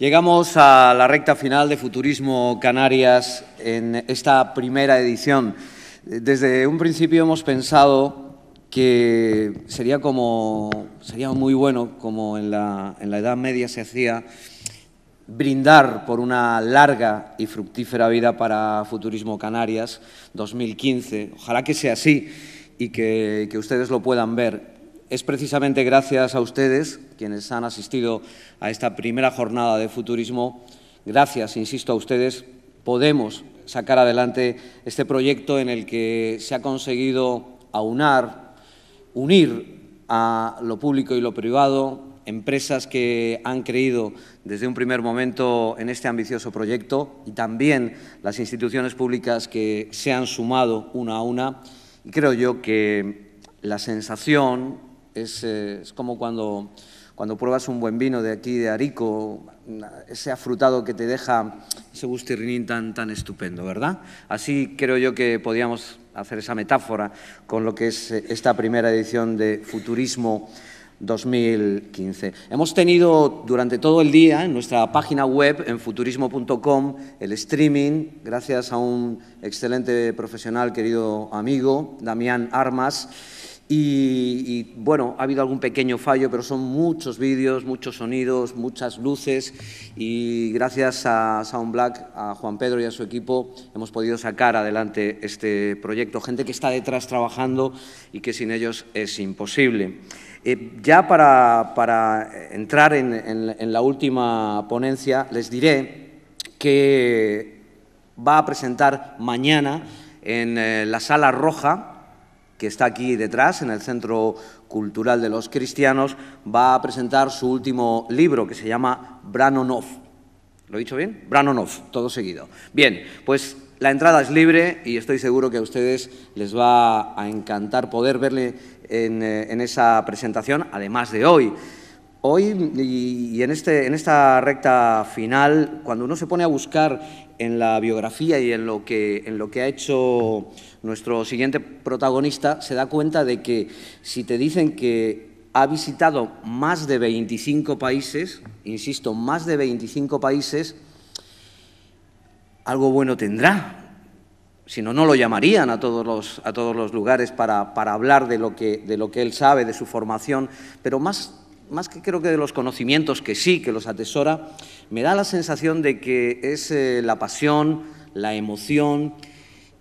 Llegamos a la recta final de Futurismo Canarias en esta primera edición. Desde un principio hemos pensado que sería como sería muy bueno, como en la, Edad Media se hacía, brindar por una larga y fructífera vida para Futurismo Canarias 2015. Ojalá que sea así y que ustedes lo puedan ver. Es precisamente gracias a ustedes, quienes han asistido a esta primera jornada de futurismo, gracias, insisto, a ustedes, podemos sacar adelante este proyecto en el que se ha conseguido aunar, unir a lo público y lo privado, empresas que han creído desde un primer momento en este ambicioso proyecto y también las instituciones públicas que se han sumado una a una. Y creo yo que la sensación, eh, es, como cuando, cuando, pruebas un buen vino de aquí, de Arico, ese afrutado que te deja ese gustirrinín tan, tan estupendo, ¿verdad? Así creo yo que podíamos hacer esa metáfora con lo que es eh, esta primera edición de Futurismo 2015. Hemos tenido durante todo el día en nuestra página web, en futurismo.com, el streaming, gracias a un excelente profesional, querido amigo, Damián Armas y, bueno, ha habido algún pequeño fallo, pero son muchos vídeos, muchos sonidos, muchas luces y gracias a Black, a Juan Pedro y a su equipo hemos podido sacar adelante este proyecto. Gente que está detrás trabajando y que sin ellos es imposible. Eh, ya para, entrar en la última ponencia les diré que va a presentar mañana en eh, la Sala Roja que está aquí detrás, en el Centro Cultural de los Cristianos, va a presentar su último libro, que se llama Branonov. ¿Lo he dicho bien? Branonov, todo seguido. Bien, pues la entrada es libre y estoy seguro que a ustedes les va a encantar poder verle en, eh, esa presentación, además de hoy. Hoy y en, este, en esta recta final, cuando uno se pone a buscar en la biografía y en lo que, en lo que ha hecho nuestro siguiente protagonista se da cuenta de que si te dicen que ha visitado más de 25 países, insisto, más de 25 países, algo bueno tendrá. Si no, no lo llamarían a todos los, a todos los lugares para, para hablar de lo, que, de lo que él sabe, de su formación, pero más más que creo que de los conocimientos, que sí, que los atesora, me da la sensación de que es eh, la pasión, la emoción,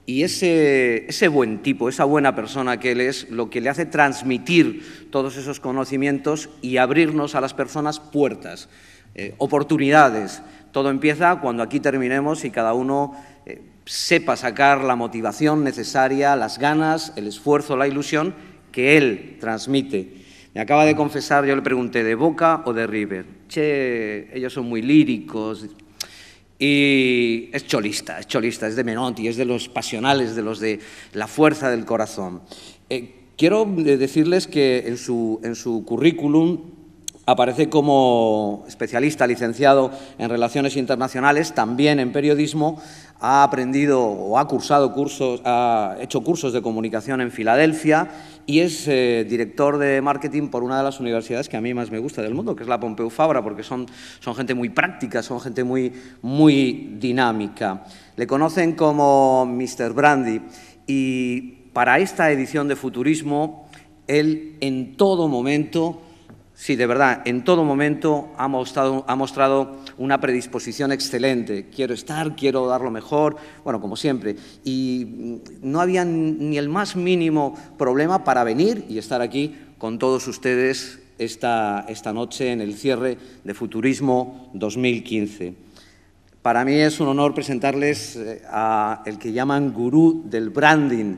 y ese, buen tipo, esa buena persona que él es, lo que le hace transmitir todos esos conocimientos y abrirnos a las personas puertas, eh, oportunidades. Todo empieza cuando aquí terminemos y cada uno eh, sepa sacar la motivación necesaria, las ganas, el esfuerzo, la ilusión que él transmite. Me acaba de confesar, yo le pregunté, ¿de Boca o de River? Che, ellos son muy líricos, y es cholista, es cholista, es de Menotti, es de los pasionales, de los de la fuerza del corazón. Eh, quiero eh, decirles que en su, en su currículum aparece como especialista licenciado en Relaciones Internacionales, también en periodismo, ha aprendido o ha cursado cursos, ha hecho cursos de comunicación en Filadelfia y es eh, director de marketing por una de las universidades que a mí más me gusta del mundo, que es la Pompeu Fabra, porque son, son gente muy práctica, son gente muy, muy dinámica. Le conocen como Mr. Brandy y para esta edición de Futurismo, él en todo momento Sí, de verdad, en todo momento ha mostrado, una predisposición excelente. Quiero estar, quiero dar lo mejor, bueno, como siempre. Y no había ni el más mínimo problema para venir y estar aquí con todos ustedes esta, esta noche en el cierre de Futurismo 2015. Para mí es un honor presentarles eh, a el que llaman gurú del branding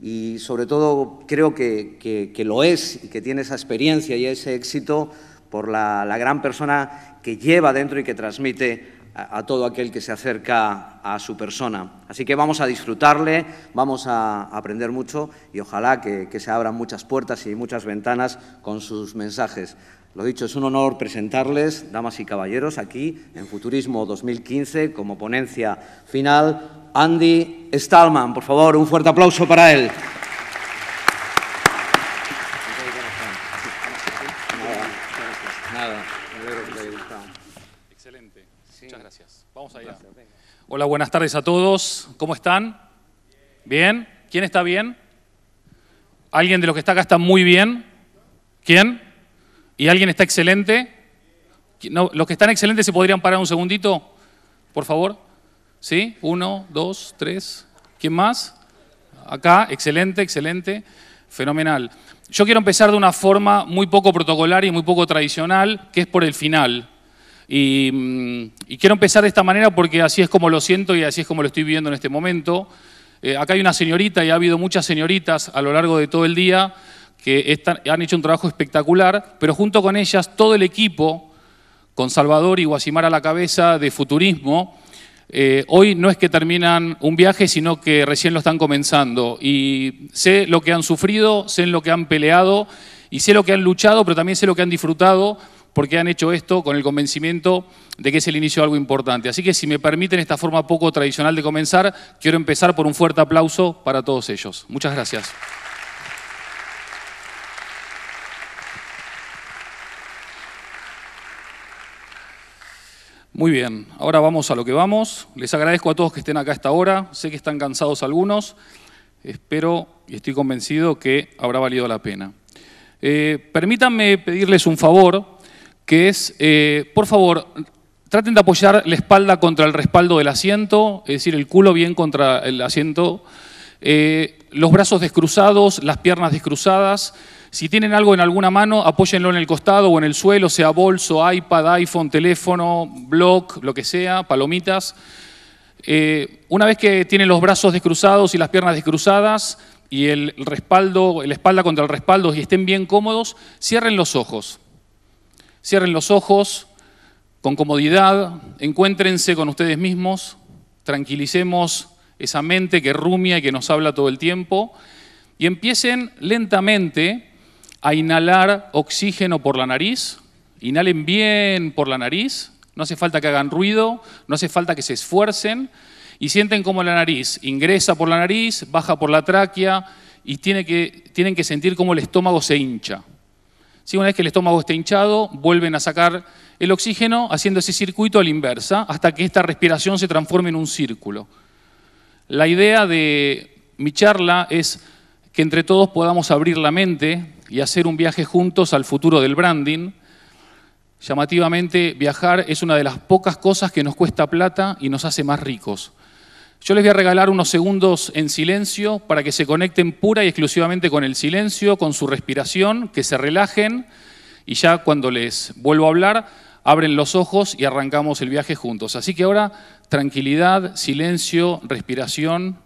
y sobre todo creo que, lo es y que tiene esa experiencia y ese éxito por la, gran persona que lleva dentro y que transmite a, todo aquel que se acerca a su persona. Así que vamos a disfrutarle, vamos a aprender mucho y ojalá que se abran muchas puertas y muchas ventanas con sus mensajes. Lo dicho, es un honor presentarles, damas y caballeros, aquí en Futurismo 2015 como ponencia final, Andy Stallman. Por favor, un fuerte aplauso para él. Muchas gracias. Vamos allá. Hola, buenas tardes a todos. ¿Cómo están? ¿Bien? ¿Quién está bien? ¿Alguien de los que está acá está muy bien? ¿Quién? ¿Y alguien está excelente? los que están excelentes se podrían parar un segundito, por favor. ¿Sí? Uno, dos, tres. ¿Quién más? Acá, excelente, excelente. Fenomenal. Yo quiero empezar de una forma muy poco protocolar y muy poco tradicional, que es por el final. Y, mm, quiero empezar de esta manera porque así es como lo siento y así es como lo estoy viviendo en este momento. Eh, acá hay una señorita y ha habido muchas señoritas a lo largo de todo el día que han hecho un trabajo espectacular, pero junto con ellas todo el equipo, con Salvador y Guasimara a la cabeza de Futurismo, eh, hoy no es que terminan un viaje, sino que recién lo están comenzando. Y sé lo que han sufrido, sé lo que han peleado y sé lo que han luchado, pero también sé lo que han disfrutado porque han hecho esto con el convencimiento de que es el inicio de algo importante. Así que si me permiten esta forma poco tradicional de comenzar, quiero empezar por un fuerte aplauso para todos ellos. Muchas gracias. Muy bien, ahora vamos a lo que vamos. Les agradezco a todos que estén acá a esta hora. Sé que están cansados algunos. Espero y estoy convencido que habrá valido la pena. Eh, permítanme pedirles un favor, que es, eh, por favor, traten de apoyar la espalda contra el respaldo del asiento, es decir, el culo bien contra el asiento, eh, los brazos descruzados, las piernas descruzadas. Si tienen algo en alguna mano, apóyenlo en el costado o en el suelo, sea bolso, iPad, iPhone, teléfono, blog, lo que sea, palomitas. Eh, una vez que tienen los brazos descruzados y las piernas descruzadas y el respaldo, la espalda contra el respaldo y estén bien cómodos, cierren los ojos. Cierren los ojos con comodidad, encuéntrense con ustedes mismos, tranquilicemos esa mente que rumia y que nos habla todo el tiempo y empiecen lentamente a inhalar oxígeno por la nariz. Inhalen bien por la nariz, no hace falta que hagan ruido, no hace falta que se esfuercen. Y sienten cómo la nariz ingresa por la nariz, baja por la tráquea y tienen que sentir cómo el estómago se hincha. Si Una vez que el estómago esté hinchado, vuelven a sacar el oxígeno haciendo ese circuito a la inversa hasta que esta respiración se transforme en un círculo. La idea de mi charla es que entre todos podamos abrir la mente y hacer un viaje juntos al futuro del branding. Llamativamente, viajar es una de las pocas cosas que nos cuesta plata y nos hace más ricos. Yo les voy a regalar unos segundos en silencio para que se conecten pura y exclusivamente con el silencio, con su respiración, que se relajen y ya cuando les vuelvo a hablar, abren los ojos y arrancamos el viaje juntos. Así que ahora, tranquilidad, silencio, respiración.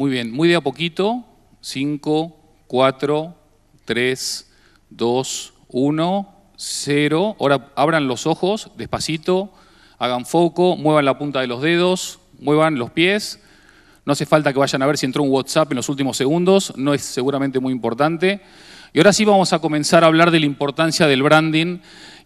Muy bien, muy de a poquito. 5, 4, 3, 2, 1, 0. Ahora abran los ojos despacito, hagan foco, muevan la punta de los dedos, muevan los pies. No hace falta que vayan a ver si entró un WhatsApp en los últimos segundos, no es seguramente muy importante. Y ahora sí vamos a comenzar a hablar de la importancia del branding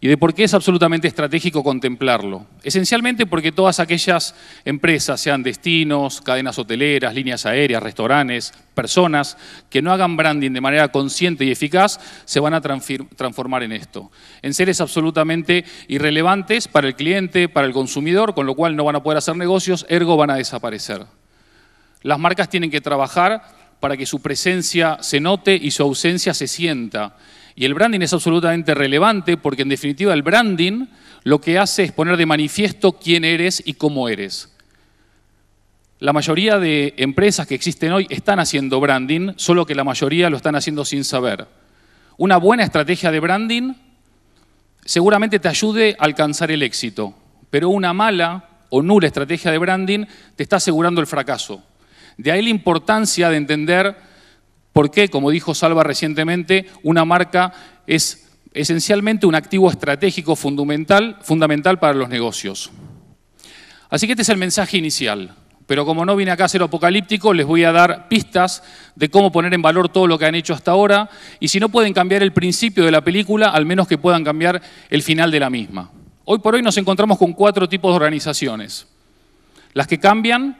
y de por qué es absolutamente estratégico contemplarlo. Esencialmente porque todas aquellas empresas, sean destinos, cadenas hoteleras, líneas aéreas, restaurantes, personas, que no hagan branding de manera consciente y eficaz, se van a transformar en esto, en seres absolutamente irrelevantes para el cliente, para el consumidor, con lo cual no van a poder hacer negocios, ergo van a desaparecer. Las marcas tienen que trabajar para que su presencia se note y su ausencia se sienta y el branding es absolutamente relevante porque en definitiva el branding lo que hace es poner de manifiesto quién eres y cómo eres. La mayoría de empresas que existen hoy están haciendo branding, solo que la mayoría lo están haciendo sin saber. Una buena estrategia de branding seguramente te ayude a alcanzar el éxito, pero una mala o nula estrategia de branding te está asegurando el fracaso. De ahí la importancia de entender porque, como dijo Salva recientemente, una marca es esencialmente un activo estratégico fundamental, fundamental para los negocios. Así que este es el mensaje inicial. Pero como no vine acá a ser apocalíptico, les voy a dar pistas de cómo poner en valor todo lo que han hecho hasta ahora. Y si no pueden cambiar el principio de la película, al menos que puedan cambiar el final de la misma. Hoy por hoy nos encontramos con cuatro tipos de organizaciones. Las que cambian,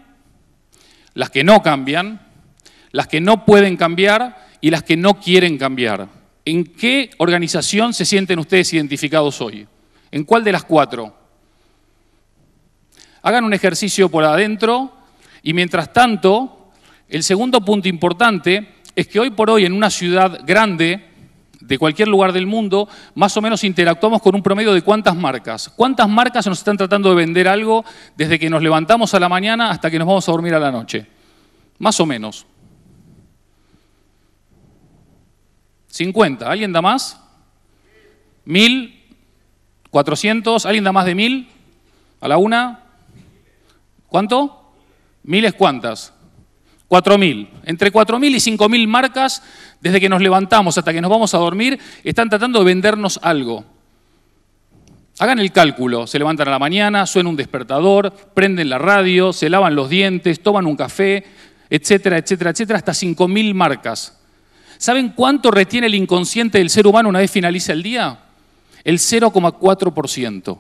las que no cambian, las que no pueden cambiar y las que no quieren cambiar. ¿En qué organización se sienten ustedes identificados hoy? ¿En cuál de las cuatro? Hagan un ejercicio por adentro y mientras tanto, el segundo punto importante es que hoy por hoy en una ciudad grande, de cualquier lugar del mundo, más o menos interactuamos con un promedio de cuántas marcas. ¿Cuántas marcas nos están tratando de vender algo desde que nos levantamos a la mañana hasta que nos vamos a dormir a la noche? Más o menos. 50. ¿Alguien da más? ¿Mil? ¿400? ¿Alguien da más de mil? ¿A la una? ¿Cuánto? ¿Miles cuántas? 4.000. Entre 4.000 y 5.000 marcas, desde que nos levantamos hasta que nos vamos a dormir, están tratando de vendernos algo. Hagan el cálculo, se levantan a la mañana, suena un despertador, prenden la radio, se lavan los dientes, toman un café, etcétera, etcétera, etcétera, hasta 5.000 marcas. ¿Saben cuánto retiene el inconsciente del ser humano una vez finaliza el día? El 0,4%.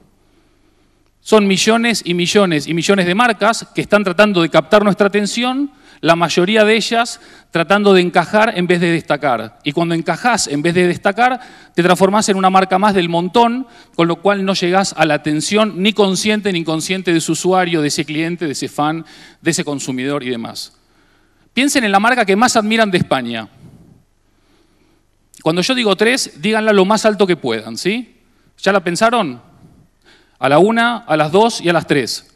Son millones y millones y millones de marcas que están tratando de captar nuestra atención, la mayoría de ellas tratando de encajar en vez de destacar. Y cuando encajas en vez de destacar, te transformas en una marca más del montón, con lo cual no llegás a la atención ni consciente ni inconsciente de su usuario, de ese cliente, de ese fan, de ese consumidor y demás. Piensen en la marca que más admiran de España. Cuando yo digo tres, díganla lo más alto que puedan, ¿sí? ¿Ya la pensaron? A la una, a las dos y a las tres.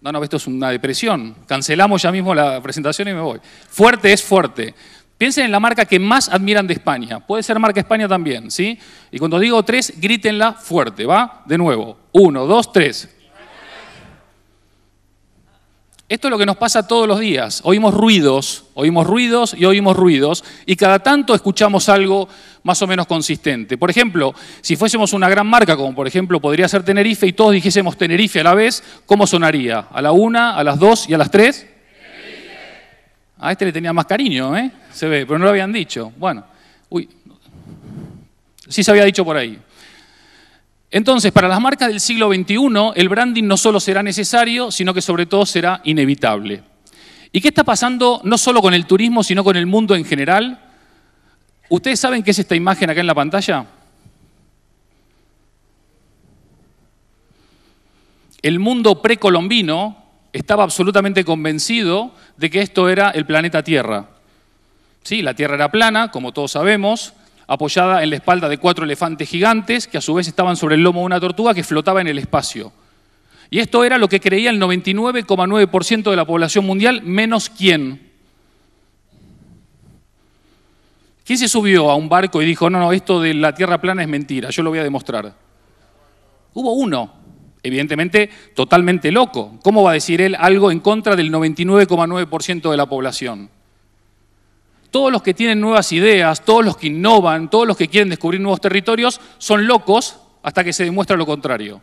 No, no, esto es una depresión. Cancelamos ya mismo la presentación y me voy. Fuerte es fuerte. Piensen en la marca que más admiran de España. Puede ser marca España también, ¿sí? Y cuando digo tres, grítenla fuerte, ¿va? De nuevo. Uno, dos, tres. Esto es lo que nos pasa todos los días. Oímos ruidos, oímos ruidos y oímos ruidos, y cada tanto escuchamos algo más o menos consistente. Por ejemplo, si fuésemos una gran marca, como por ejemplo podría ser Tenerife, y todos dijésemos Tenerife a la vez, ¿cómo sonaría? ¿A la una, a las dos y a las tres? A este le tenía más cariño, ¿eh? Se ve, pero no lo habían dicho. Bueno, uy, sí se había dicho por ahí. Entonces, para las marcas del siglo XXI, el branding no solo será necesario, sino que sobre todo será inevitable. ¿Y qué está pasando no solo con el turismo, sino con el mundo en general? ¿Ustedes saben qué es esta imagen acá en la pantalla? El mundo precolombino estaba absolutamente convencido de que esto era el planeta Tierra. Sí, la Tierra era plana, como todos sabemos, apoyada en la espalda de cuatro elefantes gigantes que a su vez estaban sobre el lomo de una tortuga que flotaba en el espacio. Y esto era lo que creía el 99,9% de la población mundial, menos quién. ¿Quién se subió a un barco y dijo, no, no, esto de la Tierra plana es mentira, yo lo voy a demostrar? Hubo uno, evidentemente totalmente loco. ¿Cómo va a decir él algo en contra del 99,9% de la población? todos los que tienen nuevas ideas, todos los que innovan, todos los que quieren descubrir nuevos territorios, son locos hasta que se demuestra lo contrario.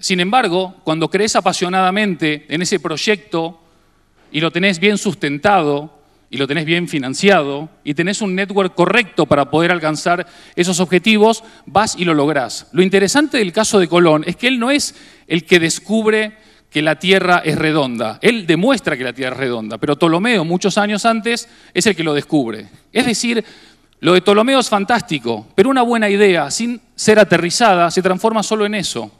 Sin embargo, cuando crees apasionadamente en ese proyecto y lo tenés bien sustentado y lo tenés bien financiado y tenés un network correcto para poder alcanzar esos objetivos, vas y lo lográs. Lo interesante del caso de Colón es que él no es el que descubre que la Tierra es redonda. Él demuestra que la Tierra es redonda, pero Ptolomeo, muchos años antes, es el que lo descubre. Es decir, lo de Ptolomeo es fantástico, pero una buena idea, sin ser aterrizada, se transforma solo en eso.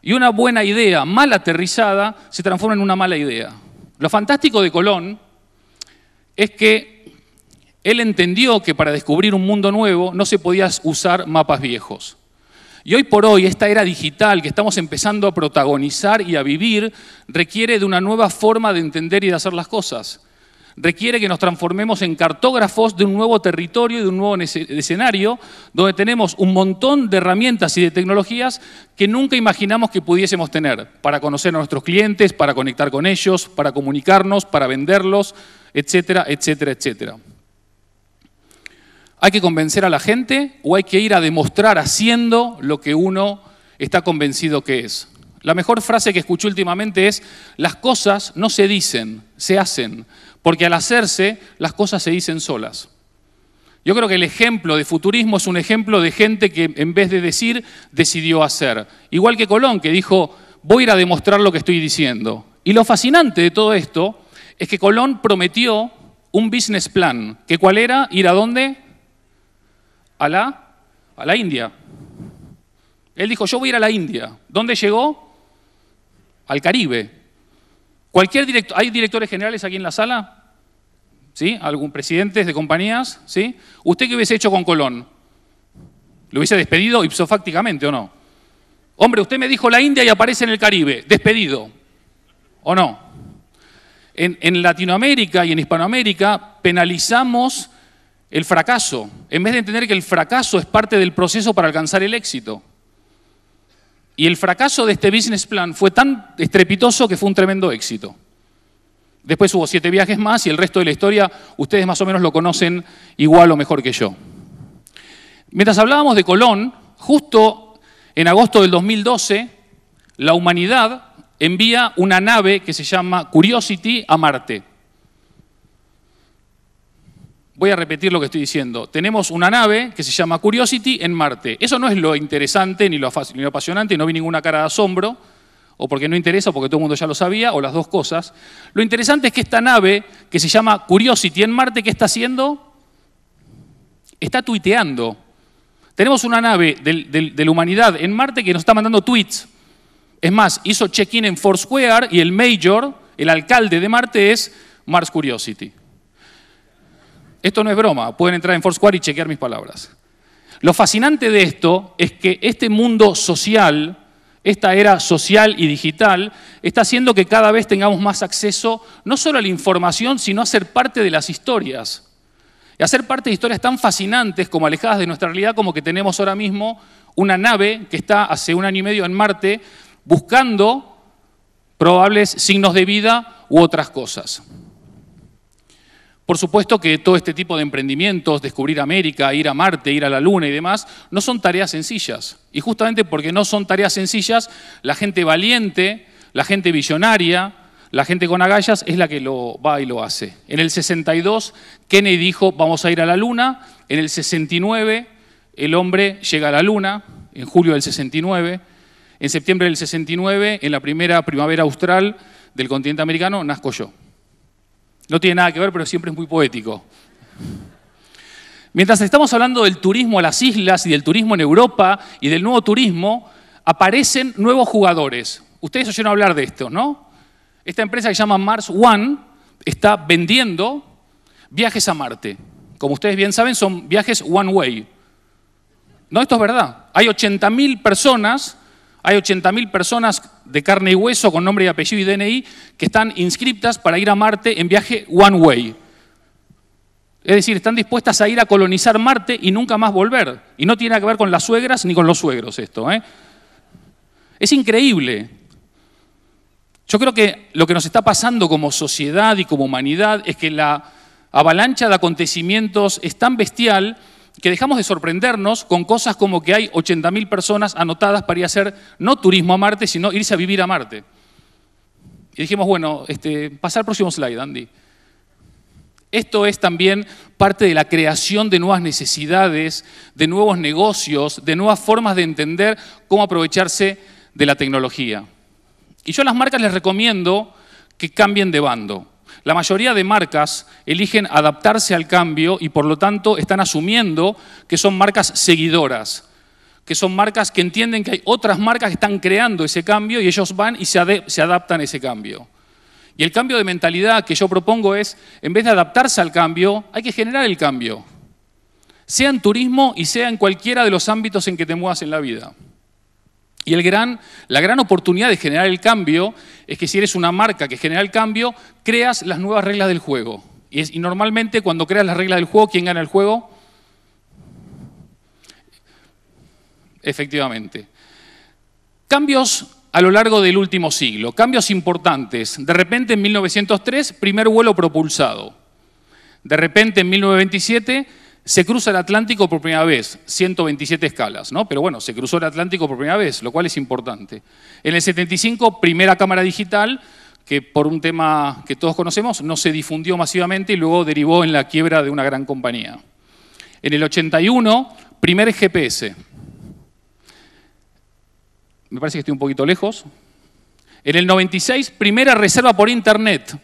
Y una buena idea mal aterrizada se transforma en una mala idea. Lo fantástico de Colón es que él entendió que para descubrir un mundo nuevo no se podía usar mapas viejos. Y hoy por hoy, esta era digital que estamos empezando a protagonizar y a vivir, requiere de una nueva forma de entender y de hacer las cosas. Requiere que nos transformemos en cartógrafos de un nuevo territorio y de un nuevo escenario donde tenemos un montón de herramientas y de tecnologías que nunca imaginamos que pudiésemos tener para conocer a nuestros clientes, para conectar con ellos, para comunicarnos, para venderlos, etcétera, etcétera, etcétera. ¿Hay que convencer a la gente o hay que ir a demostrar haciendo lo que uno está convencido que es? La mejor frase que escuché últimamente es, las cosas no se dicen, se hacen, porque al hacerse las cosas se dicen solas. Yo creo que el ejemplo de futurismo es un ejemplo de gente que en vez de decir, decidió hacer. Igual que Colón, que dijo, voy a ir a demostrar lo que estoy diciendo. Y lo fascinante de todo esto es que Colón prometió un business plan, que cuál era ir a dónde? a la, a la India. Él dijo, yo voy a ir a la India. ¿Dónde llegó? Al Caribe. Cualquier ¿Hay directores generales aquí en la sala? ¿Sí? ¿Algún presidente de compañías? ¿Sí? ¿Usted qué hubiese hecho con Colón? ¿Lo hubiese despedido ipsofácticamente o no? Hombre, usted me dijo la India y aparece en el Caribe. Despedido. ¿O no? En, en Latinoamérica y en Hispanoamérica penalizamos el fracaso, en vez de entender que el fracaso es parte del proceso para alcanzar el éxito. Y el fracaso de este business plan fue tan estrepitoso que fue un tremendo éxito. Después hubo siete viajes más y el resto de la historia ustedes más o menos lo conocen igual o mejor que yo. Mientras hablábamos de Colón, justo en agosto del 2012, la humanidad envía una nave que se llama Curiosity a Marte. Voy a repetir lo que estoy diciendo. Tenemos una nave que se llama Curiosity en Marte. Eso no es lo interesante ni lo, ni lo apasionante, no vi ninguna cara de asombro, o porque no interesa, o porque todo el mundo ya lo sabía, o las dos cosas. Lo interesante es que esta nave que se llama Curiosity en Marte, ¿qué está haciendo? Está tuiteando. Tenemos una nave de la humanidad en Marte que nos está mandando tweets. Es más, hizo check-in en Foursquare y el mayor, el alcalde de Marte, es Mars Curiosity. Esto no es broma, pueden entrar en Foursquare y chequear mis palabras. Lo fascinante de esto es que este mundo social, esta era social y digital, está haciendo que cada vez tengamos más acceso no solo a la información, sino a ser parte de las historias. Y a ser parte de historias tan fascinantes como alejadas de nuestra realidad como que tenemos ahora mismo una nave que está hace un año y medio en Marte buscando probables signos de vida u otras cosas. Por supuesto que todo este tipo de emprendimientos, descubrir América, ir a Marte, ir a la Luna y demás, no son tareas sencillas. Y justamente porque no son tareas sencillas, la gente valiente, la gente visionaria, la gente con agallas es la que lo va y lo hace. En el 62, Kennedy dijo, vamos a ir a la Luna. En el 69, el hombre llega a la Luna, en julio del 69. En septiembre del 69, en la primera primavera austral del continente americano, nazco yo. No tiene nada que ver, pero siempre es muy poético. Mientras estamos hablando del turismo a las islas y del turismo en Europa y del nuevo turismo, aparecen nuevos jugadores. Ustedes oyeron hablar de esto, ¿no? Esta empresa que se llama Mars One está vendiendo viajes a Marte. Como ustedes bien saben, son viajes one way. No, esto es verdad. Hay 80.000 personas hay 80.000 personas de carne y hueso con nombre y apellido y DNI que están inscriptas para ir a Marte en viaje one way. Es decir, están dispuestas a ir a colonizar Marte y nunca más volver. Y no tiene que ver con las suegras ni con los suegros esto. ¿eh? Es increíble. Yo creo que lo que nos está pasando como sociedad y como humanidad es que la avalancha de acontecimientos es tan bestial que dejamos de sorprendernos con cosas como que hay 80.000 personas anotadas para ir a hacer no turismo a Marte, sino irse a vivir a Marte. Y dijimos, bueno, este, pasar al próximo slide, Andy. Esto es también parte de la creación de nuevas necesidades, de nuevos negocios, de nuevas formas de entender cómo aprovecharse de la tecnología. Y yo a las marcas les recomiendo que cambien de bando. La mayoría de marcas eligen adaptarse al cambio y por lo tanto están asumiendo que son marcas seguidoras, que son marcas que entienden que hay otras marcas que están creando ese cambio y ellos van y se, adaptan a ese cambio. Y el cambio de mentalidad que yo propongo es, en vez de adaptarse al cambio, hay que generar el cambio. Sea en turismo y sea en cualquiera de los ámbitos en que te muevas en la vida. Y la gran oportunidad de generar el cambio es que si eres una marca que genera el cambio, creas las nuevas reglas del juego. Y, y normalmente cuando creas las reglas del juego, ¿quién gana el juego? Efectivamente. Cambios a lo largo del último siglo, cambios importantes. De repente en 1903, primer vuelo propulsado. De repente en 1927 se cruza el Atlántico por primera vez, 127 escalas, ¿no? Pero bueno, se cruzó el Atlántico por primera vez, lo cual es importante. En el 75, primera cámara digital, que por un tema que todos conocemos, no se difundió masivamente y luego derivó en la quiebra de una gran compañía. En el 81, primer GPS. Me parece que estoy un poquito lejos. En el 96, primera reserva por Internet.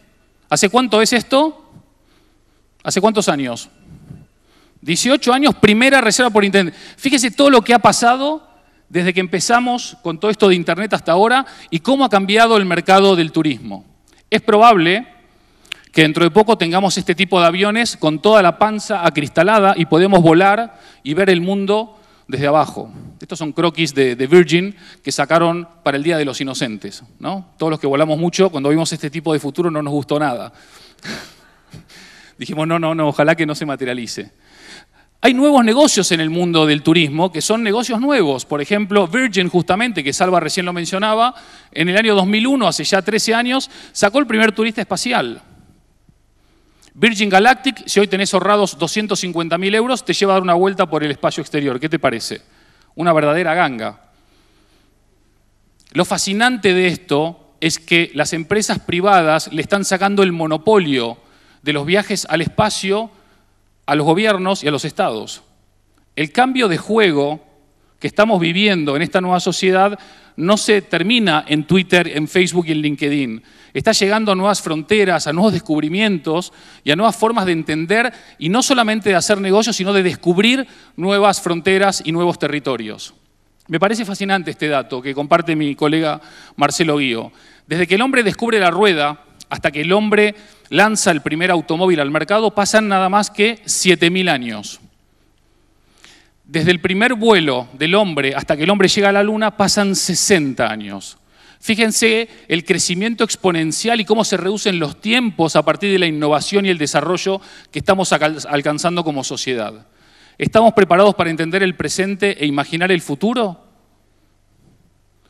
¿Hace cuánto es esto? ¿Hace cuántos años? 18 años, primera reserva por Internet. Fíjese todo lo que ha pasado desde que empezamos con todo esto de Internet hasta ahora y cómo ha cambiado el mercado del turismo. Es probable que dentro de poco tengamos este tipo de aviones con toda la panza acristalada y podemos volar y ver el mundo desde abajo. Estos son croquis de, de Virgin que sacaron para el Día de los Inocentes. ¿no? Todos los que volamos mucho, cuando vimos este tipo de futuro no nos gustó nada. Dijimos, no, no, no, ojalá que no se materialice. Hay nuevos negocios en el mundo del turismo que son negocios nuevos. Por ejemplo, Virgin, justamente, que Salva recién lo mencionaba, en el año 2001, hace ya 13 años, sacó el primer turista espacial. Virgin Galactic, si hoy tenés ahorrados 250.000 euros, te lleva a dar una vuelta por el espacio exterior. ¿Qué te parece? Una verdadera ganga. Lo fascinante de esto es que las empresas privadas le están sacando el monopolio de los viajes al espacio a los gobiernos y a los estados. El cambio de juego que estamos viviendo en esta nueva sociedad no se termina en Twitter, en Facebook y en LinkedIn. Está llegando a nuevas fronteras, a nuevos descubrimientos y a nuevas formas de entender y no solamente de hacer negocios, sino de descubrir nuevas fronteras y nuevos territorios. Me parece fascinante este dato que comparte mi colega Marcelo Guío. Desde que el hombre descubre la rueda, hasta que el hombre lanza el primer automóvil al mercado, pasan nada más que 7.000 años. Desde el primer vuelo del hombre hasta que el hombre llega a la luna pasan 60 años. Fíjense el crecimiento exponencial y cómo se reducen los tiempos a partir de la innovación y el desarrollo que estamos alcanzando como sociedad. ¿Estamos preparados para entender el presente e imaginar el futuro?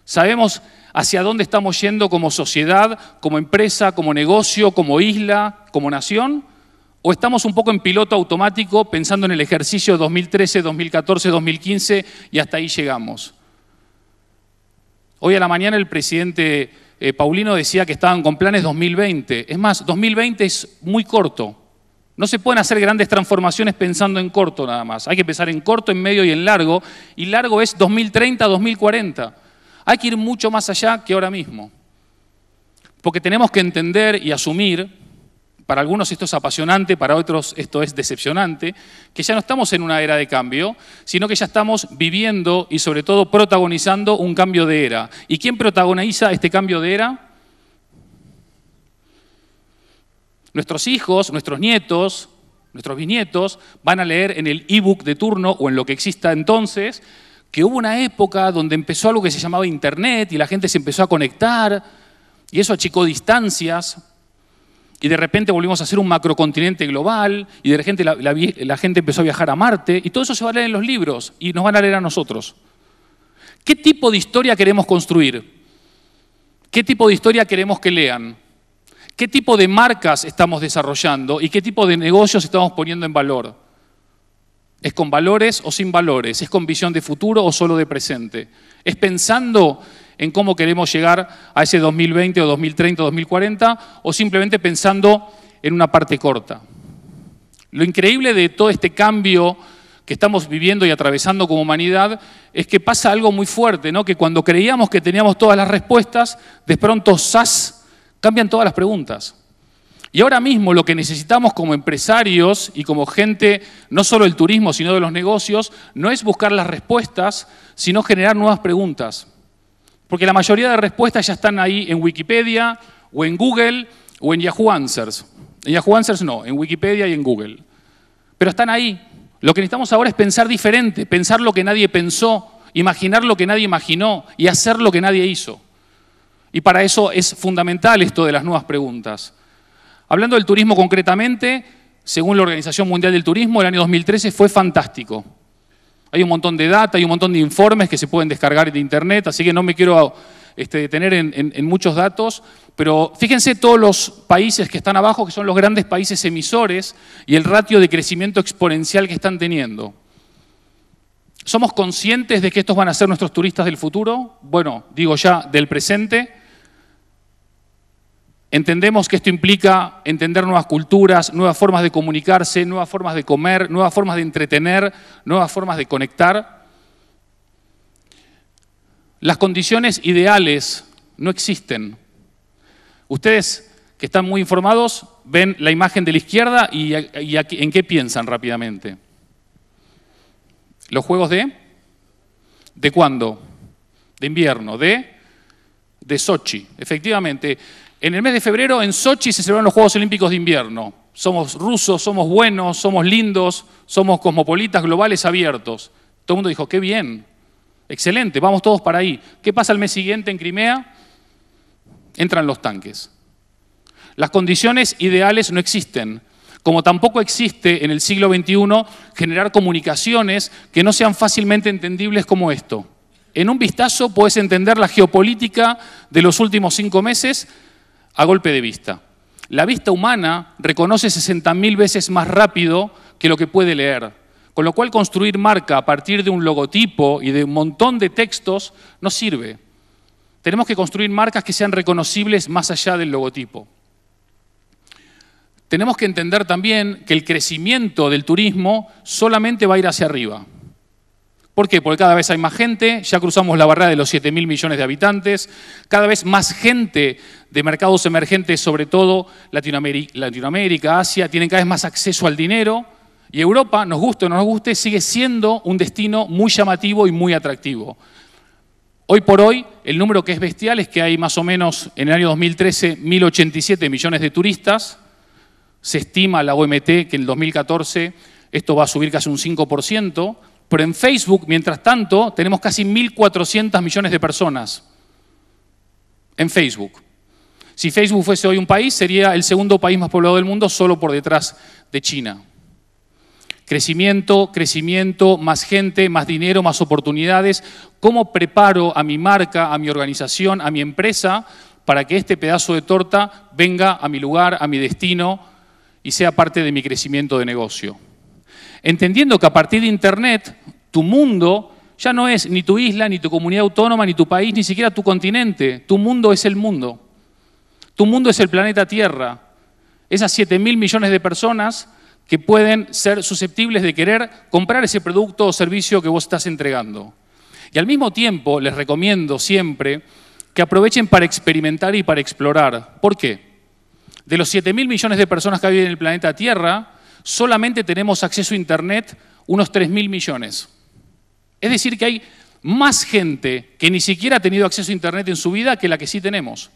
¿Sabemos hacia dónde estamos yendo como sociedad, como empresa, como negocio, como isla, como nación? ¿O estamos un poco en piloto automático pensando en el ejercicio 2013, 2014, 2015 y hasta ahí llegamos? Hoy a la mañana el presidente eh, Paulino decía que estaban con planes 2020. Es más, 2020 es muy corto. No se pueden hacer grandes transformaciones pensando en corto nada más. Hay que pensar en corto, en medio y en largo. Y largo es 2030, 2040. Hay que ir mucho más allá que ahora mismo. Porque tenemos que entender y asumir, para algunos esto es apasionante, para otros esto es decepcionante, que ya no estamos en una era de cambio, sino que ya estamos viviendo y sobre todo protagonizando un cambio de era. ¿Y quién protagoniza este cambio de era? Nuestros hijos, nuestros nietos, nuestros bisnietos van a leer en el ebook de turno o en lo que exista entonces que hubo una época donde empezó algo que se llamaba Internet y la gente se empezó a conectar y eso achicó distancias y de repente volvimos a ser un macrocontinente global y de repente la, la, gente empezó a viajar a Marte y todo eso se va a leer en los libros y nos van a leer a nosotros. ¿Qué tipo de historia queremos construir? ¿Qué tipo de historia queremos que lean? ¿Qué tipo de marcas estamos desarrollando y qué tipo de negocios estamos poniendo en valor? ¿Es con valores o sin valores? ¿Es con visión de futuro o solo de presente? ¿Es pensando en cómo queremos llegar a ese 2020 o 2030 o 2040 o simplemente pensando en una parte corta? Lo increíble de todo este cambio que estamos viviendo y atravesando como humanidad es que pasa algo muy fuerte, ¿no? Que cuando creíamos que teníamos todas las respuestas, de pronto SAS cambian todas las preguntas. Y ahora mismo lo que necesitamos como empresarios y como gente, no solo del turismo, sino de los negocios, no es buscar las respuestas, sino generar nuevas preguntas. Porque la mayoría de respuestas ya están ahí en Wikipedia o en Google o en Yahoo Answers. En Yahoo Answers no, en Wikipedia y en Google. Pero están ahí. Lo que necesitamos ahora es pensar diferente, pensar lo que nadie pensó, imaginar lo que nadie imaginó y hacer lo que nadie hizo. Y para eso es fundamental esto de las nuevas preguntas. Hablando del turismo concretamente, según la Organización Mundial del Turismo, el año 2013 fue fantástico. Hay un montón de datos, hay un montón de informes que se pueden descargar de Internet, así que no me quiero este, detener en muchos datos, pero fíjense todos los países que están abajo, que son los grandes países emisores, y el ratio de crecimiento exponencial que están teniendo. ¿Somos conscientes de que estos van a ser nuestros turistas del futuro? Bueno, digo ya, del presente. Entendemos que esto implica entender nuevas culturas, nuevas formas de comunicarse, nuevas formas de comer, nuevas formas de entretener, nuevas formas de conectar. Las condiciones ideales no existen. Ustedes que están muy informados ven la imagen de la izquierda y, en qué piensan rápidamente. Los juegos de... ¿De cuándo? De invierno, de, de Sochi. Efectivamente, en el mes de febrero en Sochi se celebraron los Juegos Olímpicos de Invierno. Somos rusos, somos buenos, somos lindos, somos cosmopolitas, globales, abiertos. Todo el mundo dijo, qué bien, excelente, vamos todos para ahí. ¿Qué pasa el mes siguiente en Crimea? Entran los tanques. Las condiciones ideales no existen, como tampoco existe en el siglo XXI generar comunicaciones que no sean fácilmente entendibles como esto. En un vistazo puedes entender la geopolítica de los últimos cinco meses a golpe de vista. La vista humana reconoce 60.000 veces más rápido que lo que puede leer, con lo cual construir marca a partir de un logotipo y de un montón de textos no sirve. Tenemos que construir marcas que sean reconocibles más allá del logotipo. Tenemos que entender también que el crecimiento del turismo solamente va a ir hacia arriba. ¿Por qué? Porque cada vez hay más gente, ya cruzamos la barrera de los 7 mil millones de habitantes, cada vez más gente de mercados emergentes, sobre todo Latinoamérica, Latinoamérica, Asia, tienen cada vez más acceso al dinero y Europa, nos guste o no nos guste, sigue siendo un destino muy llamativo y muy atractivo. Hoy por hoy, el número que es bestial es que hay más o menos en el año 2013 1.087 millones de turistas. Se estima la OMT que en el 2014 esto va a subir casi un 5%. Pero en Facebook, mientras tanto, tenemos casi 1.400 millones de personas. En Facebook. Si Facebook fuese hoy un país, sería el segundo país más poblado del mundo, solo por detrás de China. Crecimiento, crecimiento, más gente, más dinero, más oportunidades. ¿Cómo preparo a mi marca, a mi organización, a mi empresa para que este pedazo de torta venga a mi lugar, a mi destino y sea parte de mi crecimiento de negocio? entendiendo que a partir de Internet tu mundo ya no es ni tu isla, ni tu comunidad autónoma, ni tu país, ni siquiera tu continente. Tu mundo es el mundo. Tu mundo es el planeta Tierra. Esas 7 mil millones de personas que pueden ser susceptibles de querer comprar ese producto o servicio que vos estás entregando. Y al mismo tiempo les recomiendo siempre que aprovechen para experimentar y para explorar. ¿Por qué? De los 7 mil millones de personas que viven en el planeta Tierra, solamente tenemos acceso a Internet unos 3.000 millones. Es decir, que hay más gente que ni siquiera ha tenido acceso a Internet en su vida que la que sí tenemos.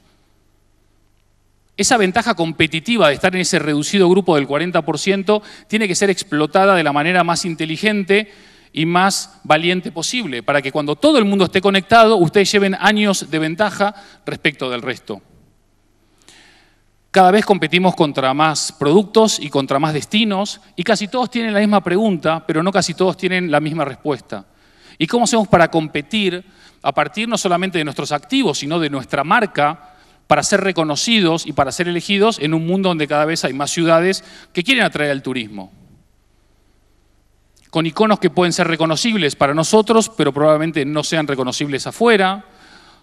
Esa ventaja competitiva de estar en ese reducido grupo del 40% tiene que ser explotada de la manera más inteligente y más valiente posible, para que cuando todo el mundo esté conectado, ustedes lleven años de ventaja respecto del resto. Cada vez competimos contra más productos y contra más destinos y casi todos tienen la misma pregunta, pero no casi todos tienen la misma respuesta. ¿Y cómo hacemos para competir a partir no solamente de nuestros activos, sino de nuestra marca para ser reconocidos y para ser elegidos en un mundo donde cada vez hay más ciudades que quieren atraer al turismo? Con iconos que pueden ser reconocibles para nosotros, pero probablemente no sean reconocibles afuera,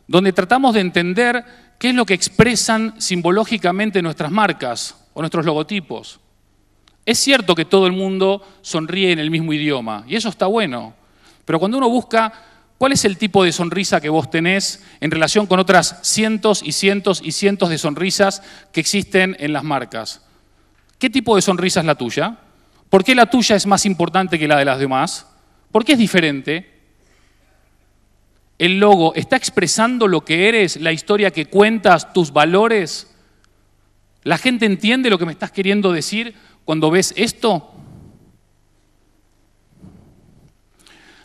donde tratamos de entender ¿Qué es lo que expresan simbológicamente nuestras marcas o nuestros logotipos? Es cierto que todo el mundo sonríe en el mismo idioma, y eso está bueno, pero cuando uno busca cuál es el tipo de sonrisa que vos tenés en relación con otras cientos y cientos y cientos de sonrisas que existen en las marcas, ¿qué tipo de sonrisa es la tuya? ¿Por qué la tuya es más importante que la de las demás? ¿Por qué es diferente? el logo está expresando lo que eres, la historia que cuentas, tus valores. ¿La gente entiende lo que me estás queriendo decir cuando ves esto?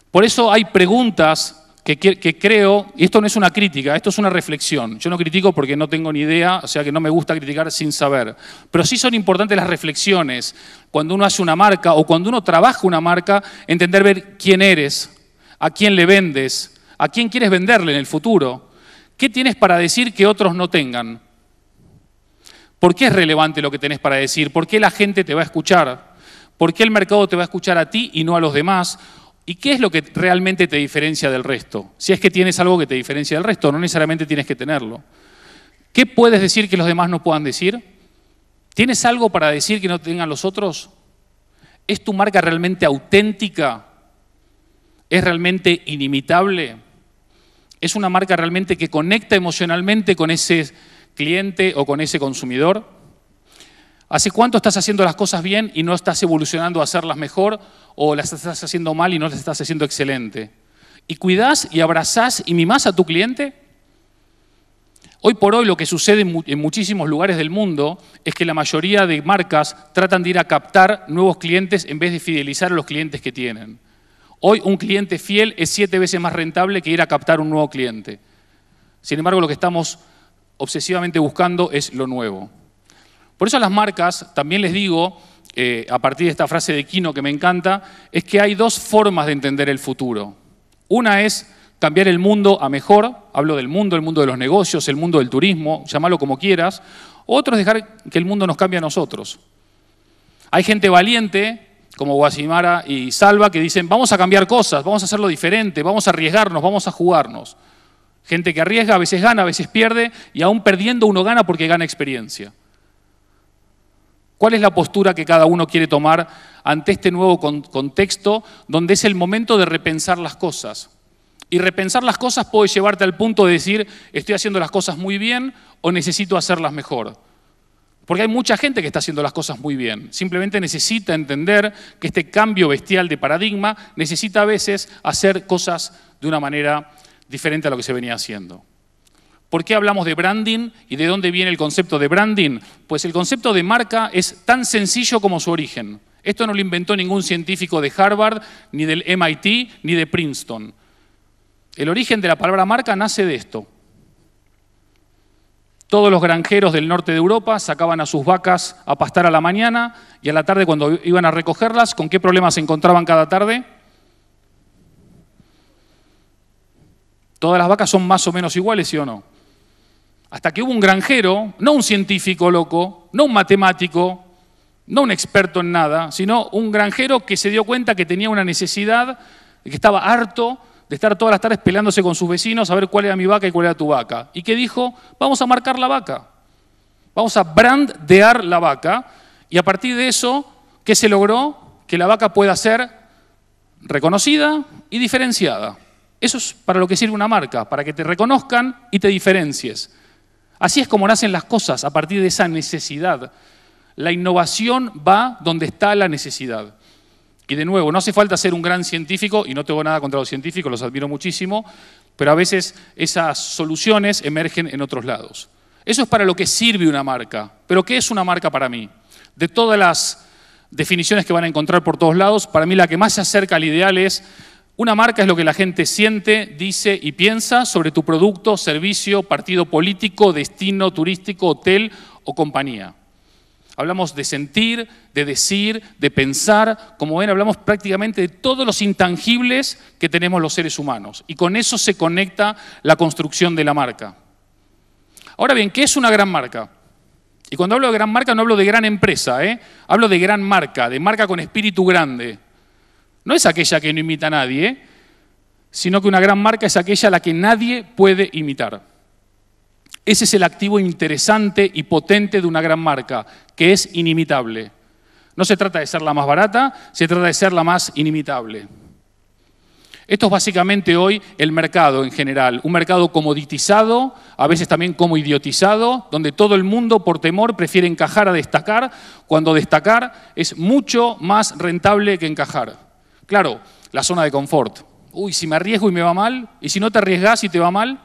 Por eso hay preguntas que, creo, y esto no es una crítica, esto es una reflexión. Yo no critico porque no tengo ni idea, o sea que no me gusta criticar sin saber. Pero sí son importantes las reflexiones. Cuando uno hace una marca o cuando uno trabaja una marca, entender ver quién eres, a quién le vendes, ¿A quién quieres venderle en el futuro? ¿Qué tienes para decir que otros no tengan? ¿Por qué es relevante lo que tenés para decir? ¿Por qué la gente te va a escuchar? ¿Por qué el mercado te va a escuchar a ti y no a los demás? ¿Y qué es lo que realmente te diferencia del resto? Si es que tienes algo que te diferencia del resto, no necesariamente tienes que tenerlo. ¿Qué puedes decir que los demás no puedan decir? ¿Tienes algo para decir que no tengan los otros? ¿Es tu marca realmente auténtica? ¿Es realmente inimitable? es una marca realmente que conecta emocionalmente con ese cliente o con ese consumidor? ¿Hace cuánto estás haciendo las cosas bien y no estás evolucionando a hacerlas mejor o las estás haciendo mal y no las estás haciendo excelente? ¿Y cuidás y abrazás y mimás a tu cliente? Hoy por hoy lo que sucede en muchísimos lugares del mundo es que la mayoría de marcas tratan de ir a captar nuevos clientes en vez de fidelizar a los clientes que tienen. Hoy un cliente fiel es siete veces más rentable que ir a captar un nuevo cliente. Sin embargo, lo que estamos obsesivamente buscando es lo nuevo. Por eso las marcas, también les digo, eh, a partir de esta frase de Kino que me encanta, es que hay dos formas de entender el futuro. Una es cambiar el mundo a mejor, hablo del mundo, el mundo de los negocios, el mundo del turismo, llámalo como quieras. Otro es dejar que el mundo nos cambie a nosotros. Hay gente valiente como Guasimara y Salva, que dicen, vamos a cambiar cosas, vamos a hacerlo diferente, vamos a arriesgarnos, vamos a jugarnos. Gente que arriesga, a veces gana, a veces pierde, y aún perdiendo uno gana porque gana experiencia. ¿Cuál es la postura que cada uno quiere tomar ante este nuevo contexto donde es el momento de repensar las cosas? Y repensar las cosas puede llevarte al punto de decir, estoy haciendo las cosas muy bien o necesito hacerlas mejor. Porque hay mucha gente que está haciendo las cosas muy bien. Simplemente necesita entender que este cambio bestial de paradigma necesita a veces hacer cosas de una manera diferente a lo que se venía haciendo. ¿Por qué hablamos de branding y de dónde viene el concepto de branding? Pues el concepto de marca es tan sencillo como su origen. Esto no lo inventó ningún científico de Harvard, ni del MIT, ni de Princeton. El origen de la palabra marca nace de esto, todos los granjeros del norte de Europa sacaban a sus vacas a pastar a la mañana y a la tarde cuando iban a recogerlas, ¿con qué problemas se encontraban cada tarde? Todas las vacas son más o menos iguales, ¿sí o no? Hasta que hubo un granjero, no un científico loco, no un matemático, no un experto en nada, sino un granjero que se dio cuenta que tenía una necesidad, que estaba harto de estar todas las tardes peleándose con sus vecinos a ver cuál era mi vaca y cuál era tu vaca. Y que dijo, vamos a marcar la vaca, vamos a brandear la vaca, y a partir de eso, ¿qué se logró? Que la vaca pueda ser reconocida y diferenciada. Eso es para lo que sirve una marca, para que te reconozcan y te diferencies. Así es como nacen las cosas a partir de esa necesidad. La innovación va donde está la necesidad. Y de nuevo, no hace falta ser un gran científico, y no tengo nada contra los científicos, los admiro muchísimo, pero a veces esas soluciones emergen en otros lados. Eso es para lo que sirve una marca. Pero ¿qué es una marca para mí? De todas las definiciones que van a encontrar por todos lados, para mí la que más se acerca al ideal es una marca es lo que la gente siente, dice y piensa sobre tu producto, servicio, partido político, destino turístico, hotel o compañía. Hablamos de sentir, de decir, de pensar. Como ven, hablamos prácticamente de todos los intangibles que tenemos los seres humanos. Y con eso se conecta la construcción de la marca. Ahora bien, ¿qué es una gran marca? Y cuando hablo de gran marca no hablo de gran empresa, ¿eh? hablo de gran marca, de marca con espíritu grande. No es aquella que no imita a nadie, ¿eh? sino que una gran marca es aquella a la que nadie puede imitar. Ese es el activo interesante y potente de una gran marca, que es inimitable. No se trata de ser la más barata, se trata de ser la más inimitable. Esto es básicamente hoy el mercado en general, un mercado comoditizado, a veces también como idiotizado, donde todo el mundo por temor prefiere encajar a destacar, cuando destacar es mucho más rentable que encajar. Claro, la zona de confort. Uy, si me arriesgo y me va mal, y si no te arriesgas y te va mal,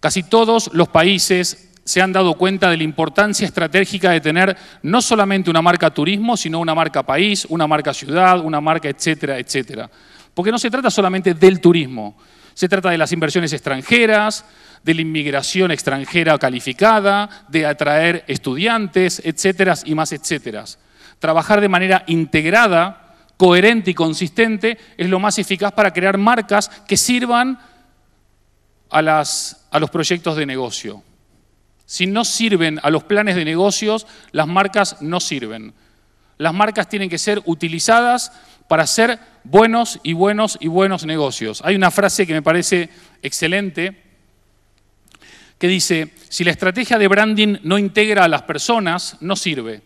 Casi todos los países se han dado cuenta de la importancia estratégica de tener no solamente una marca turismo, sino una marca país, una marca ciudad, una marca etcétera, etcétera. Porque no se trata solamente del turismo, se trata de las inversiones extranjeras, de la inmigración extranjera calificada, de atraer estudiantes, etcétera y más etcétera. Trabajar de manera integrada, coherente y consistente es lo más eficaz para crear marcas que sirvan a las a los proyectos de negocio. Si no sirven a los planes de negocios, las marcas no sirven. Las marcas tienen que ser utilizadas para hacer buenos y buenos y buenos negocios. Hay una frase que me parece excelente que dice, si la estrategia de branding no integra a las personas, no sirve.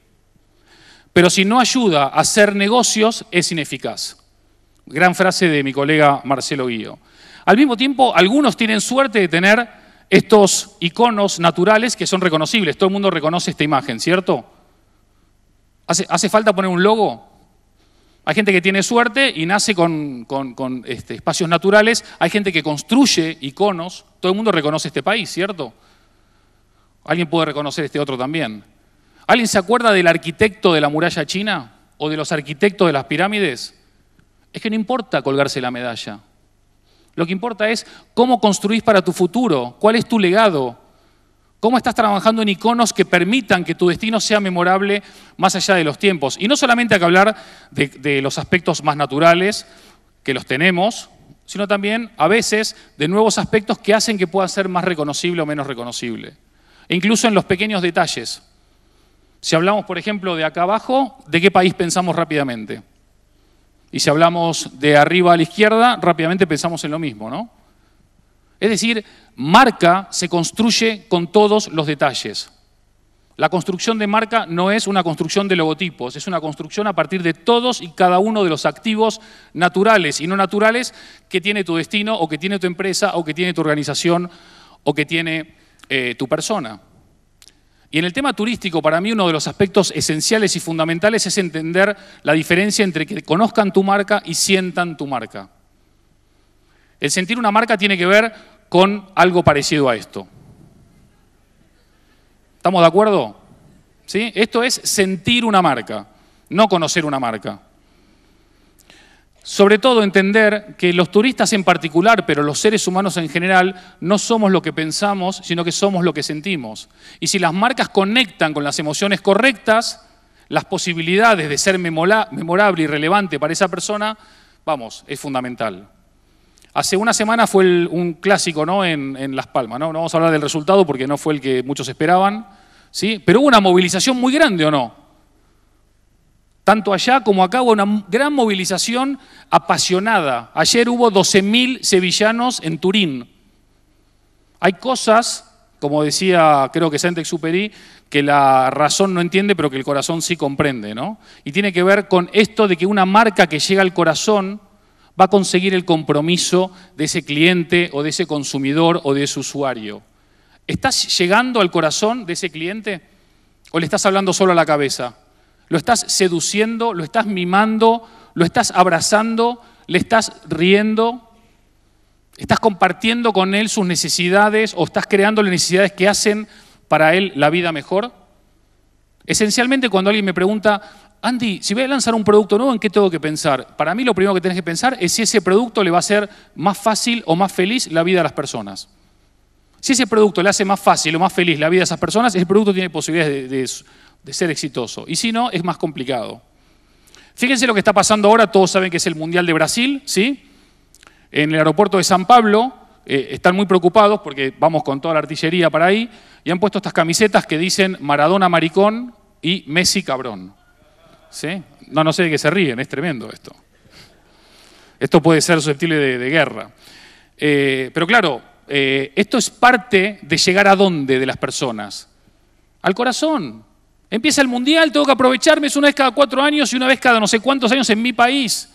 Pero si no ayuda a hacer negocios, es ineficaz. Gran frase de mi colega Marcelo Guío. Al mismo tiempo, algunos tienen suerte de tener estos iconos naturales que son reconocibles. Todo el mundo reconoce esta imagen, ¿cierto? ¿Hace, falta poner un logo? Hay gente que tiene suerte y nace con, este, espacios naturales. Hay gente que construye iconos. Todo el mundo reconoce este país, ¿cierto? Alguien puede reconocer este otro también. ¿Alguien se acuerda del arquitecto de la muralla china o de los arquitectos de las pirámides? Es que no importa colgarse la medalla. Lo que importa es cómo construís para tu futuro, cuál es tu legado, cómo estás trabajando en iconos que permitan que tu destino sea memorable más allá de los tiempos. Y no solamente hay que hablar de, los aspectos más naturales, que los tenemos, sino también a veces de nuevos aspectos que hacen que pueda ser más reconocible o menos reconocible. E incluso en los pequeños detalles. Si hablamos, por ejemplo, de acá abajo, ¿de qué país pensamos rápidamente? Y si hablamos de arriba a la izquierda, rápidamente pensamos en lo mismo, ¿no? Es decir, marca se construye con todos los detalles. La construcción de marca no es una construcción de logotipos, es una construcción a partir de todos y cada uno de los activos naturales y no naturales que tiene tu destino o que tiene tu empresa o que tiene tu organización o que tiene eh, tu persona. Y en el tema turístico, para mí uno de los aspectos esenciales y fundamentales es entender la diferencia entre que conozcan tu marca y sientan tu marca. El sentir una marca tiene que ver con algo parecido a esto. ¿Estamos de acuerdo? ¿Sí? Esto es sentir una marca, no conocer una marca. Sobre todo entender que los turistas en particular, pero los seres humanos en general, no somos lo que pensamos, sino que somos lo que sentimos. Y si las marcas conectan con las emociones correctas, las posibilidades de ser memorable y relevante para esa persona, vamos, es fundamental. Hace una semana fue un clásico ¿no? En, Las Palmas, ¿no? no vamos a hablar del resultado porque no fue el que muchos esperaban, ¿sí? pero hubo una movilización muy grande o no tanto allá como acá hubo una gran movilización apasionada. Ayer hubo 12.000 sevillanos en Turín. Hay cosas, como decía creo que Sentex Superi, que la razón no entiende, pero que el corazón sí comprende, ¿no? Y tiene que ver con esto de que una marca que llega al corazón va a conseguir el compromiso de ese cliente o de ese consumidor o de ese usuario. ¿Estás llegando al corazón de ese cliente o le estás hablando solo a la cabeza? Lo estás seduciendo, lo estás mimando, lo estás abrazando, le estás riendo, estás compartiendo con él sus necesidades o estás creando las necesidades que hacen para él la vida mejor. Esencialmente cuando alguien me pregunta, Andy, si voy a lanzar un producto nuevo, ¿en qué tengo que pensar? Para mí lo primero que tienes que pensar es si ese producto le va a hacer más fácil o más feliz la vida a las personas. Si ese producto le hace más fácil o más feliz la vida a esas personas, ese producto tiene posibilidades de, de de ser exitoso. Y si no, es más complicado. Fíjense lo que está pasando ahora, todos saben que es el Mundial de Brasil, ¿sí? En el aeropuerto de San Pablo eh, están muy preocupados porque vamos con toda la artillería para ahí y han puesto estas camisetas que dicen Maradona maricón y Messi cabrón. ¿Sí? No, no sé de qué se ríen, es tremendo esto. Esto puede ser susceptible de, guerra. Eh, pero claro, eh, esto es parte de llegar a dónde de las personas. Al corazón, Empieza el mundial, tengo que aprovecharme, es una vez cada cuatro años y una vez cada no sé cuántos años en mi país.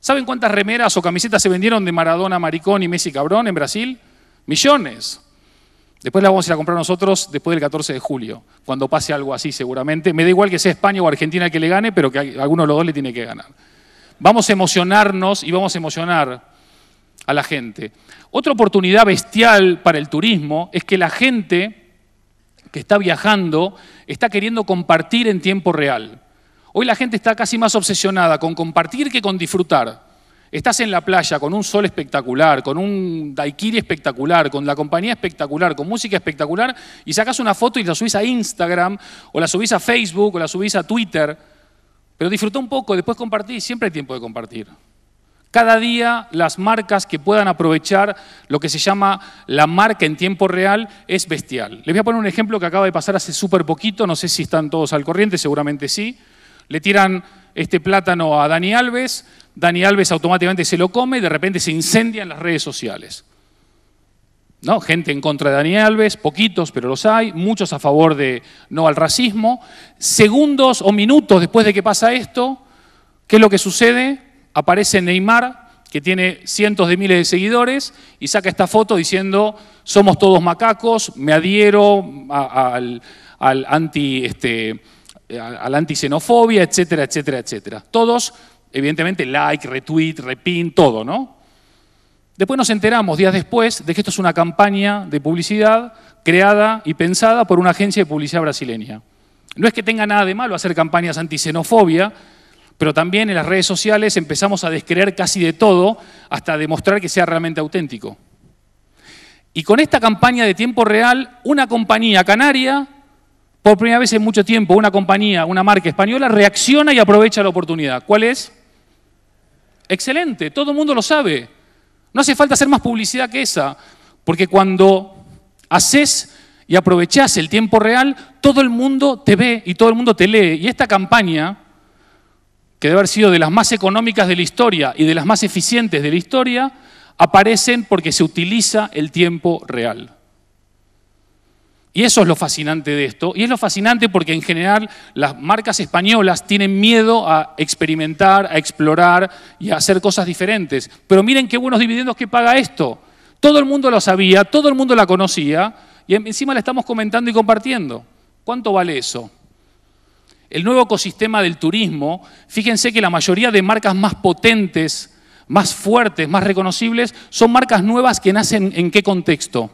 ¿Saben cuántas remeras o camisetas se vendieron de Maradona, Maricón y Messi Cabrón en Brasil? Millones. Después las vamos a ir a comprar nosotros después del 14 de julio, cuando pase algo así seguramente. Me da igual que sea España o Argentina el que le gane, pero que alguno de los dos le tiene que ganar. Vamos a emocionarnos y vamos a emocionar a la gente. Otra oportunidad bestial para el turismo es que la gente que está viajando, está queriendo compartir en tiempo real. Hoy la gente está casi más obsesionada con compartir que con disfrutar. Estás en la playa con un sol espectacular, con un daiquiri espectacular, con la compañía espectacular, con música espectacular, y sacas una foto y la subís a Instagram, o la subís a Facebook, o la subís a Twitter. Pero disfruta un poco, después compartís, siempre hay tiempo de compartir. Cada día las marcas que puedan aprovechar lo que se llama la marca en tiempo real es bestial. Les voy a poner un ejemplo que acaba de pasar hace súper poquito, no sé si están todos al corriente, seguramente sí. Le tiran este plátano a Dani Alves, Dani Alves automáticamente se lo come y de repente se incendian en las redes sociales. ¿No? Gente en contra de Dani Alves, poquitos, pero los hay, muchos a favor de no al racismo. Segundos o minutos después de que pasa esto, ¿qué es lo que sucede? aparece Neymar, que tiene cientos de miles de seguidores, y saca esta foto diciendo, somos todos macacos, me adhiero al, anti, este, etcétera, etcétera, etcétera. Todos, evidentemente, like, retweet, repin, todo, ¿no? Después nos enteramos, días después, de que esto es una campaña de publicidad creada y pensada por una agencia de publicidad brasileña. No es que tenga nada de malo hacer campañas anti-xenofobia, pero también en las redes sociales empezamos a descreer casi de todo hasta demostrar que sea realmente auténtico. Y con esta campaña de tiempo real, una compañía canaria, por primera vez en mucho tiempo, una compañía, una marca española, reacciona y aprovecha la oportunidad. ¿Cuál es? Excelente, todo el mundo lo sabe. No hace falta hacer más publicidad que esa, porque cuando haces y aprovechás el tiempo real, todo el mundo te ve y todo el mundo te lee. Y esta campaña que debe haber sido de las más económicas de la historia y de las más eficientes de la historia, aparecen porque se utiliza el tiempo real. Y eso es lo fascinante de esto. Y es lo fascinante porque en general las marcas españolas tienen miedo a experimentar, a explorar y a hacer cosas diferentes. Pero miren qué buenos dividendos que paga esto. Todo el mundo lo sabía, todo el mundo la conocía y encima la estamos comentando y compartiendo. ¿Cuánto vale eso? el nuevo ecosistema del turismo, fíjense que la mayoría de marcas más potentes, más fuertes, más reconocibles, son marcas nuevas que nacen en qué contexto?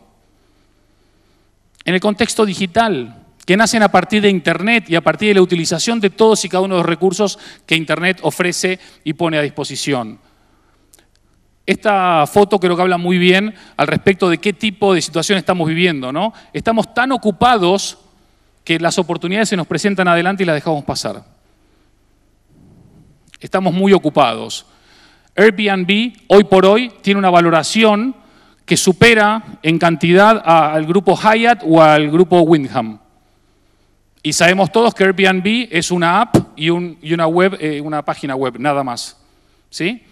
En el contexto digital, que nacen a partir de Internet y a partir de la utilización de todos y cada uno de los recursos que Internet ofrece y pone a disposición. Esta foto creo que habla muy bien al respecto de qué tipo de situación estamos viviendo. ¿no? Estamos tan ocupados que las oportunidades se nos presentan adelante y las dejamos pasar. Estamos muy ocupados. Airbnb hoy por hoy tiene una valoración que supera en cantidad al grupo Hyatt o al grupo Windham. Y sabemos todos que Airbnb es una app y, una, web, eh, una página web, nada más. ¿Sí?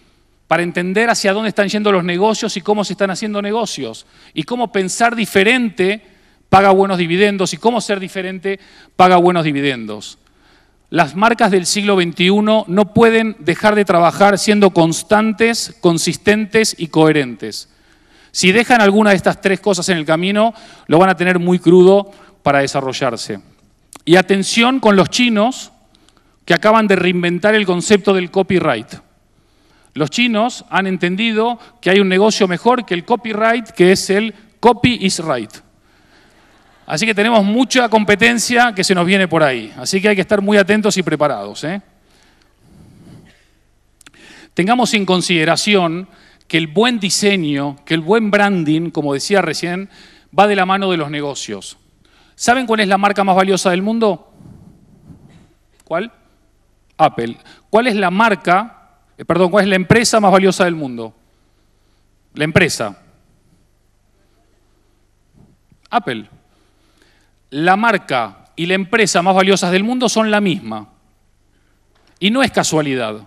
Para entender hacia dónde están yendo los negocios y cómo se están haciendo negocios. Y cómo pensar diferente paga buenos dividendos. ¿Y cómo ser diferente? Paga buenos dividendos. Las marcas del siglo XXI no pueden dejar de trabajar siendo constantes, consistentes y coherentes. Si dejan alguna de estas tres cosas en el camino, lo van a tener muy crudo para desarrollarse. Y atención con los chinos que acaban de reinventar el concepto del copyright. Los chinos han entendido que hay un negocio mejor que el copyright, que es el copy is right. Así que tenemos mucha competencia que se nos viene por ahí. Así que hay que estar muy atentos y preparados. ¿eh? Tengamos en consideración que el buen diseño, que el buen branding, como decía recién, va de la mano de los negocios. ¿Saben cuál es la marca más valiosa del mundo? ¿Cuál? Apple. ¿Cuál es la marca, eh, perdón, cuál es la empresa más valiosa del mundo? La empresa. Apple la marca y la empresa más valiosas del mundo son la misma. Y no es casualidad.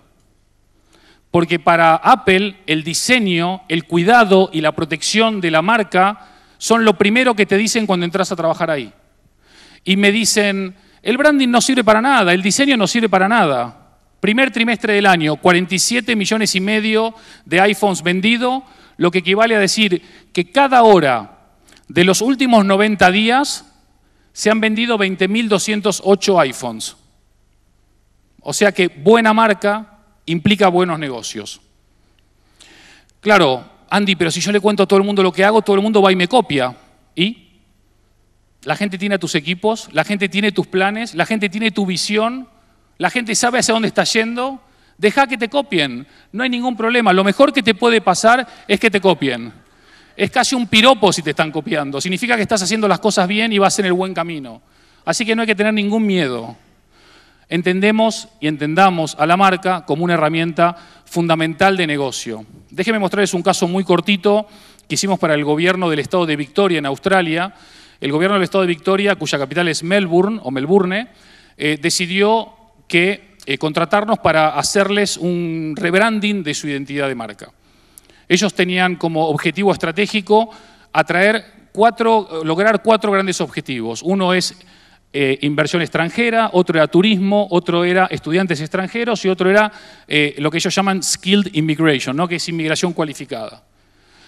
Porque para Apple el diseño, el cuidado y la protección de la marca son lo primero que te dicen cuando entras a trabajar ahí. Y me dicen, el branding no sirve para nada, el diseño no sirve para nada. Primer trimestre del año, 47 millones y medio de iPhones vendidos, lo que equivale a decir que cada hora de los últimos 90 días se han vendido 20.208 iPhones. O sea que buena marca implica buenos negocios. Claro, Andy, pero si yo le cuento a todo el mundo lo que hago, todo el mundo va y me copia. ¿Y? La gente tiene tus equipos, la gente tiene tus planes, la gente tiene tu visión, la gente sabe hacia dónde está yendo. Deja que te copien, no hay ningún problema. Lo mejor que te puede pasar es que te copien. Es casi un piropo si te están copiando. Significa que estás haciendo las cosas bien y vas en el buen camino. Así que no hay que tener ningún miedo. Entendemos y entendamos a la marca como una herramienta fundamental de negocio. Déjenme mostrarles un caso muy cortito que hicimos para el gobierno del estado de Victoria en Australia. El gobierno del estado de Victoria, cuya capital es Melbourne o Melbourne, eh, decidió que eh, contratarnos para hacerles un rebranding de su identidad de marca. Ellos tenían como objetivo estratégico atraer cuatro, lograr cuatro grandes objetivos. Uno es eh, inversión extranjera, otro era turismo, otro era estudiantes extranjeros y otro era eh, lo que ellos llaman skilled immigration, ¿no? que es inmigración cualificada.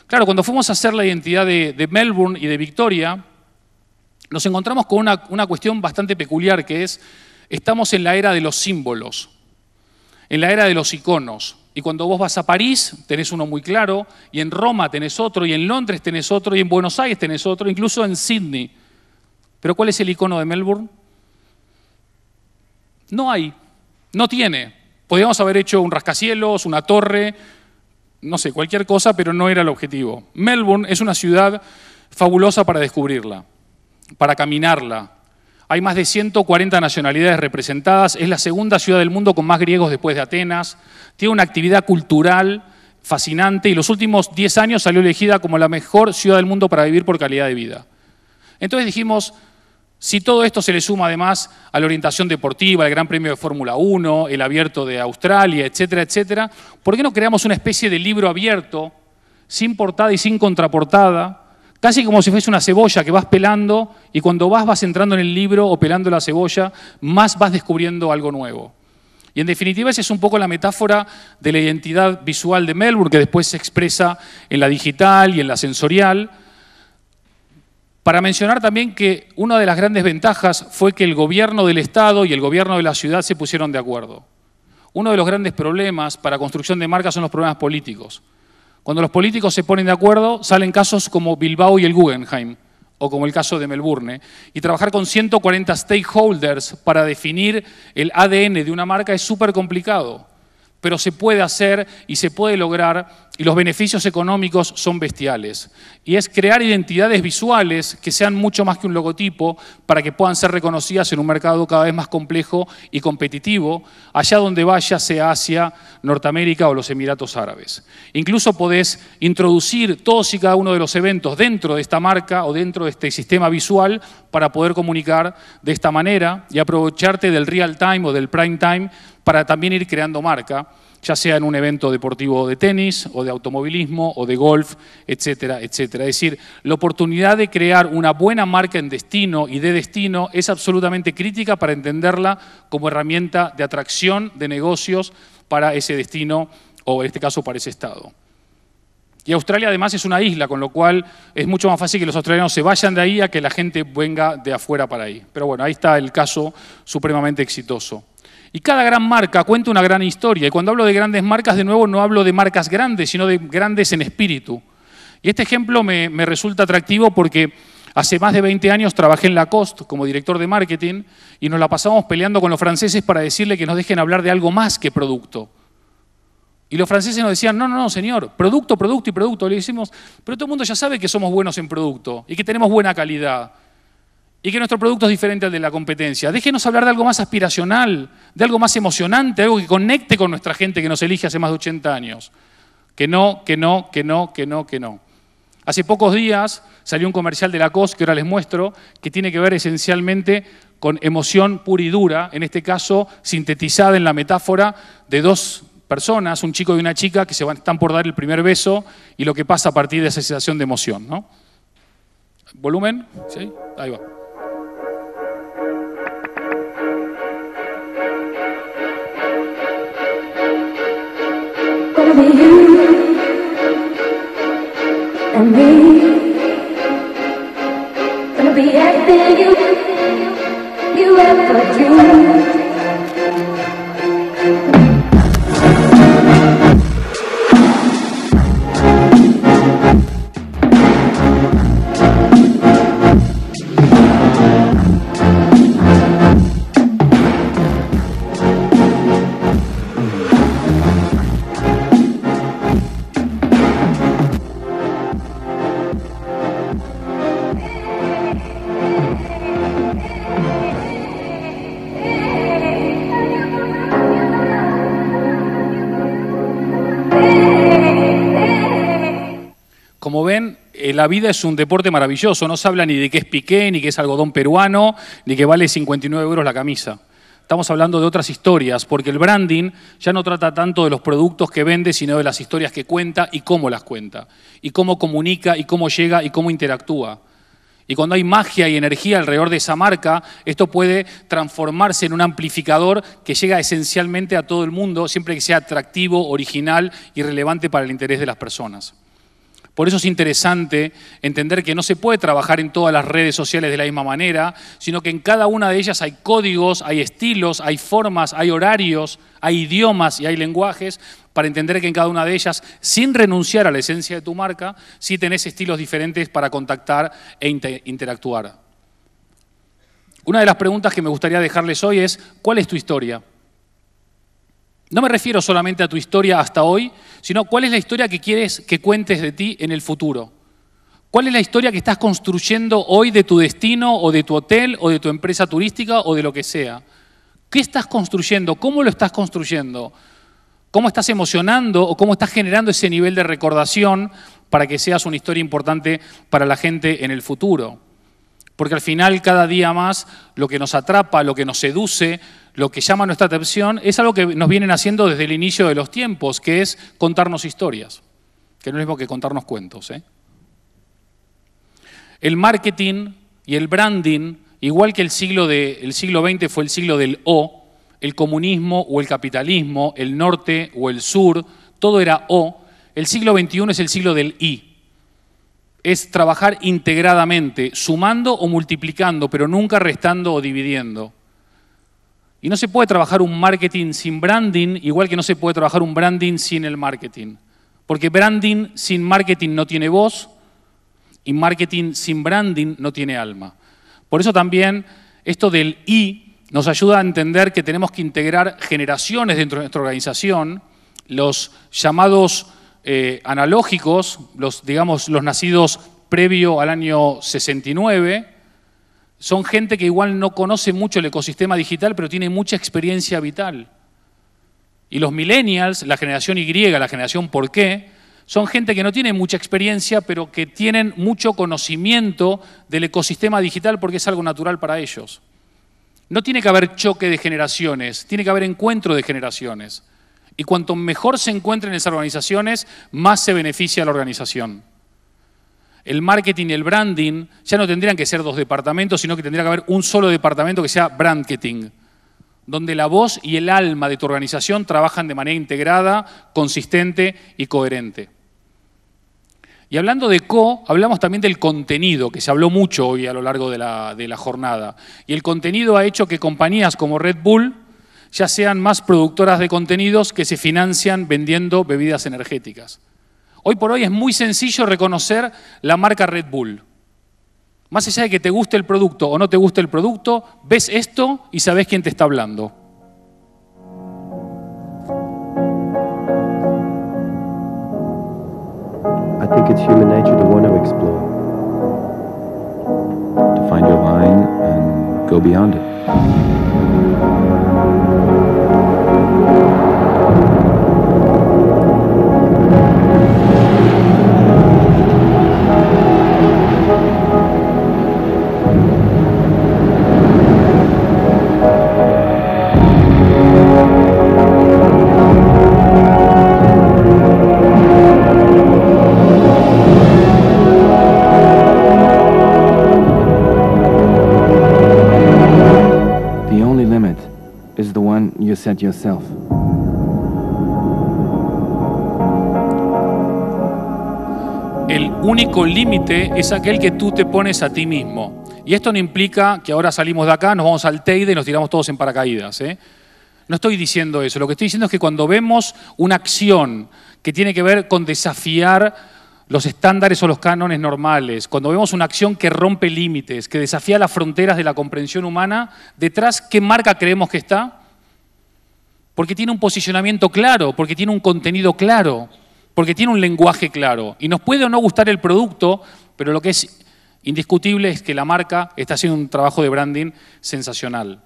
Claro, cuando fuimos a hacer la identidad de, Melbourne y de Victoria, nos encontramos con una, una cuestión bastante peculiar que es, estamos en la era de los símbolos, en la era de los iconos. Y cuando vos vas a París, tenés uno muy claro, y en Roma tenés otro, y en Londres tenés otro, y en Buenos Aires tenés otro, incluso en Sydney. Pero ¿cuál es el icono de Melbourne? No hay, no tiene. Podríamos haber hecho un rascacielos, una torre, no sé, cualquier cosa, pero no era el objetivo. Melbourne es una ciudad fabulosa para descubrirla, para caminarla, hay más de 140 nacionalidades representadas, es la segunda ciudad del mundo con más griegos después de Atenas, tiene una actividad cultural fascinante y los últimos 10 años salió elegida como la mejor ciudad del mundo para vivir por calidad de vida. Entonces dijimos, si todo esto se le suma además a la orientación deportiva, el Gran Premio de Fórmula 1, el abierto de Australia, etcétera, etcétera, ¿por qué no creamos una especie de libro abierto, sin portada y sin contraportada, Casi como si fuese una cebolla que vas pelando y cuando vas vas entrando en el libro o pelando la cebolla, más vas descubriendo algo nuevo. Y en definitiva esa es un poco la metáfora de la identidad visual de Melbourne, que después se expresa en la digital y en la sensorial. Para mencionar también que una de las grandes ventajas fue que el gobierno del Estado y el gobierno de la ciudad se pusieron de acuerdo. Uno de los grandes problemas para construcción de marcas son los problemas políticos. Cuando los políticos se ponen de acuerdo, salen casos como Bilbao y el Guggenheim, o como el caso de Melbourne. Y trabajar con 140 stakeholders para definir el ADN de una marca es súper complicado pero se puede hacer y se puede lograr y los beneficios económicos son bestiales. Y es crear identidades visuales que sean mucho más que un logotipo para que puedan ser reconocidas en un mercado cada vez más complejo y competitivo, allá donde vaya, sea Asia, Norteamérica o los Emiratos Árabes. Incluso podés introducir todos y cada uno de los eventos dentro de esta marca o dentro de este sistema visual para poder comunicar de esta manera y aprovecharte del real time o del prime time para también ir creando marca, ya sea en un evento deportivo de tenis o de automovilismo o de golf, etcétera, etcétera. Es decir, la oportunidad de crear una buena marca en destino y de destino es absolutamente crítica para entenderla como herramienta de atracción de negocios para ese destino o en este caso para ese estado. Y Australia además es una isla, con lo cual es mucho más fácil que los australianos se vayan de ahí a que la gente venga de afuera para ahí. Pero bueno, ahí está el caso supremamente exitoso. Y cada gran marca cuenta una gran historia. Y cuando hablo de grandes marcas, de nuevo, no hablo de marcas grandes, sino de grandes en espíritu. Y este ejemplo me, resulta atractivo porque hace más de 20 años trabajé en Lacoste como director de marketing y nos la pasamos peleando con los franceses para decirle que nos dejen hablar de algo más que producto. Y los franceses nos decían, no, no, no, señor, producto, producto y producto. Le decimos, pero todo el mundo ya sabe que somos buenos en producto y que tenemos buena calidad y que nuestro producto es diferente al de la competencia. Déjenos hablar de algo más aspiracional, de algo más emocionante, algo que conecte con nuestra gente que nos elige hace más de 80 años. Que no, que no, que no, que no, que no. Hace pocos días salió un comercial de la COS, que ahora les muestro, que tiene que ver esencialmente con emoción pura y dura, en este caso sintetizada en la metáfora de dos personas, un chico y una chica, que se van, están por dar el primer beso y lo que pasa a partir de esa sensación de emoción. ¿Volumen? ¿Sí? Ahí va. you and me. Gonna be everything you you ever. la vida es un deporte maravilloso, no se habla ni de que es piqué, ni que es algodón peruano, ni que vale 59 euros la camisa. Estamos hablando de otras historias, porque el branding ya no trata tanto de los productos que vende, sino de las historias que cuenta y cómo las cuenta, y cómo comunica, y cómo llega, y cómo interactúa. Y cuando hay magia y energía alrededor de esa marca, esto puede transformarse en un amplificador que llega esencialmente a todo el mundo, siempre que sea atractivo, original y relevante para el interés de las personas. Por eso es interesante entender que no se puede trabajar en todas las redes sociales de la misma manera, sino que en cada una de ellas hay códigos, hay estilos, hay formas, hay horarios, hay idiomas y hay lenguajes para entender que en cada una de ellas, sin renunciar a la esencia de tu marca, sí tenés estilos diferentes para contactar e interactuar. Una de las preguntas que me gustaría dejarles hoy es, ¿cuál es tu historia? No me refiero solamente a tu historia hasta hoy, sino cuál es la historia que quieres que cuentes de ti en el futuro. ¿Cuál es la historia que estás construyendo hoy de tu destino o de tu hotel o de tu empresa turística o de lo que sea? ¿Qué estás construyendo? ¿Cómo lo estás construyendo? ¿Cómo estás emocionando o cómo estás generando ese nivel de recordación para que seas una historia importante para la gente en el futuro? Porque al final cada día más lo que nos atrapa, lo que nos seduce, lo que llama nuestra atención es algo que nos vienen haciendo desde el inicio de los tiempos, que es contarnos historias, que no es lo mismo que contarnos cuentos. ¿eh? El marketing y el branding, igual que el siglo, el siglo XX fue el siglo del O, el comunismo o el capitalismo, el norte o el sur, todo era O, el siglo XXI es el siglo del I. Es trabajar integradamente, sumando o multiplicando, pero nunca restando o dividiendo. Y no se puede trabajar un marketing sin branding, igual que no se puede trabajar un branding sin el marketing. Porque branding sin marketing no tiene voz y marketing sin branding no tiene alma. Por eso también esto del I nos ayuda a entender que tenemos que integrar generaciones dentro de nuestra organización, los llamados eh, analógicos, los, digamos, los nacidos previo al año 69, son gente que igual no conoce mucho el ecosistema digital, pero tiene mucha experiencia vital. Y los millennials, la generación Y, la generación por qué, son gente que no tiene mucha experiencia, pero que tienen mucho conocimiento del ecosistema digital porque es algo natural para ellos. No tiene que haber choque de generaciones, tiene que haber encuentro de generaciones. Y cuanto mejor se encuentren esas organizaciones, más se beneficia la organización el marketing y el branding ya no tendrían que ser dos departamentos, sino que tendría que haber un solo departamento que sea brandketing, donde la voz y el alma de tu organización trabajan de manera integrada, consistente y coherente. Y hablando de co, hablamos también del contenido, que se habló mucho hoy a lo largo de la, de la jornada. Y el contenido ha hecho que compañías como Red Bull ya sean más productoras de contenidos que se financian vendiendo bebidas energéticas. Hoy por hoy es muy sencillo reconocer la marca Red Bull. Más allá de que te guste el producto o no te guste el producto, ves esto y sabes quién te está hablando. I think it's human nature to want to explore, to find your line and go beyond it. El único límite es aquel que tú te pones a ti mismo. Y esto no implica que ahora salimos de acá, nos vamos al Teide y nos tiramos todos en paracaídas. ¿eh? No estoy diciendo eso. Lo que estoy diciendo es que cuando vemos una acción que tiene que ver con desafiar los estándares o los cánones normales, cuando vemos una acción que rompe límites, que desafía las fronteras de la comprensión humana, detrás, ¿qué marca creemos que está? porque tiene un posicionamiento claro, porque tiene un contenido claro, porque tiene un lenguaje claro. Y nos puede o no gustar el producto, pero lo que es indiscutible es que la marca está haciendo un trabajo de branding sensacional.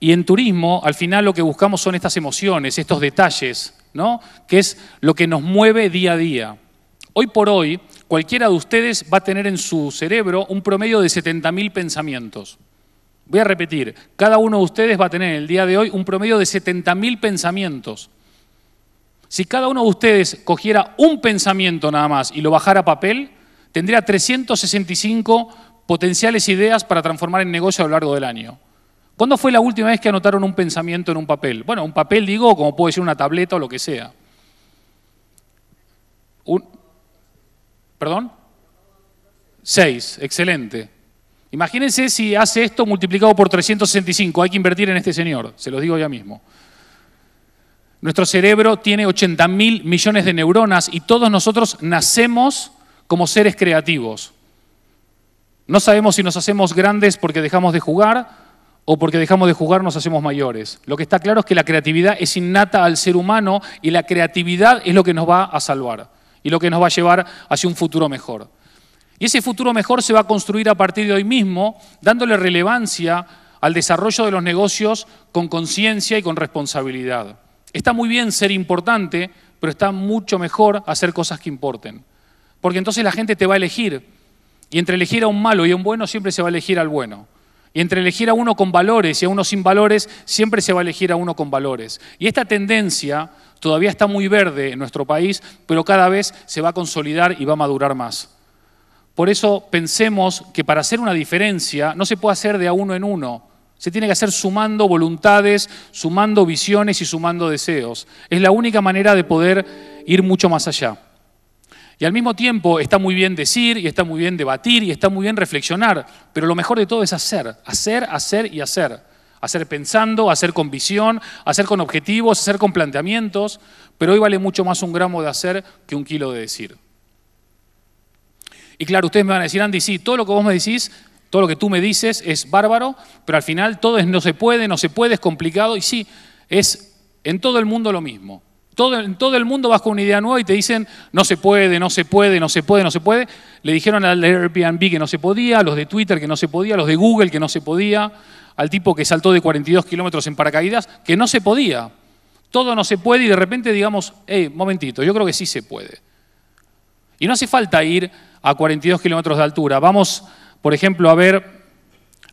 Y en turismo, al final lo que buscamos son estas emociones, estos detalles, ¿no? que es lo que nos mueve día a día. Hoy por hoy, cualquiera de ustedes va a tener en su cerebro un promedio de 70.000 pensamientos. Voy a repetir, cada uno de ustedes va a tener el día de hoy un promedio de 70.000 pensamientos. Si cada uno de ustedes cogiera un pensamiento nada más y lo bajara a papel, tendría 365 potenciales ideas para transformar en negocio a lo largo del año. ¿Cuándo fue la última vez que anotaron un pensamiento en un papel? Bueno, un papel digo, como puede ser una tableta o lo que sea. ¿Perdón? Seis, excelente. Imagínense si hace esto multiplicado por 365. Hay que invertir en este señor, se los digo ya mismo. Nuestro cerebro tiene 80 mil millones de neuronas y todos nosotros nacemos como seres creativos. No sabemos si nos hacemos grandes porque dejamos de jugar o porque dejamos de jugar nos hacemos mayores. Lo que está claro es que la creatividad es innata al ser humano y la creatividad es lo que nos va a salvar y lo que nos va a llevar hacia un futuro mejor. Y ese futuro mejor se va a construir a partir de hoy mismo, dándole relevancia al desarrollo de los negocios con conciencia y con responsabilidad. Está muy bien ser importante, pero está mucho mejor hacer cosas que importen. Porque entonces la gente te va a elegir. Y entre elegir a un malo y a un bueno, siempre se va a elegir al bueno. Y entre elegir a uno con valores y a uno sin valores, siempre se va a elegir a uno con valores. Y esta tendencia todavía está muy verde en nuestro país, pero cada vez se va a consolidar y va a madurar más. Por eso pensemos que para hacer una diferencia no se puede hacer de a uno en uno. Se tiene que hacer sumando voluntades, sumando visiones y sumando deseos. Es la única manera de poder ir mucho más allá. Y al mismo tiempo está muy bien decir y está muy bien debatir y está muy bien reflexionar, pero lo mejor de todo es hacer, hacer, hacer y hacer. Hacer pensando, hacer con visión, hacer con objetivos, hacer con planteamientos, pero hoy vale mucho más un gramo de hacer que un kilo de decir. Y claro, ustedes me van a decir, Andy, sí, todo lo que vos me decís, todo lo que tú me dices es bárbaro, pero al final todo es no se puede, no se puede, es complicado. Y sí, es en todo el mundo lo mismo. Todo, en todo el mundo vas con una idea nueva y te dicen, no se puede, no se puede, no se puede, no se puede. Le dijeron al Airbnb que no se podía, a los de Twitter que no se podía, a los de Google que no se podía, al tipo que saltó de 42 kilómetros en paracaídas, que no se podía. Todo no se puede y de repente digamos, hey, momentito, yo creo que sí se puede. Y no hace falta ir a 42 kilómetros de altura. Vamos, por ejemplo, a ver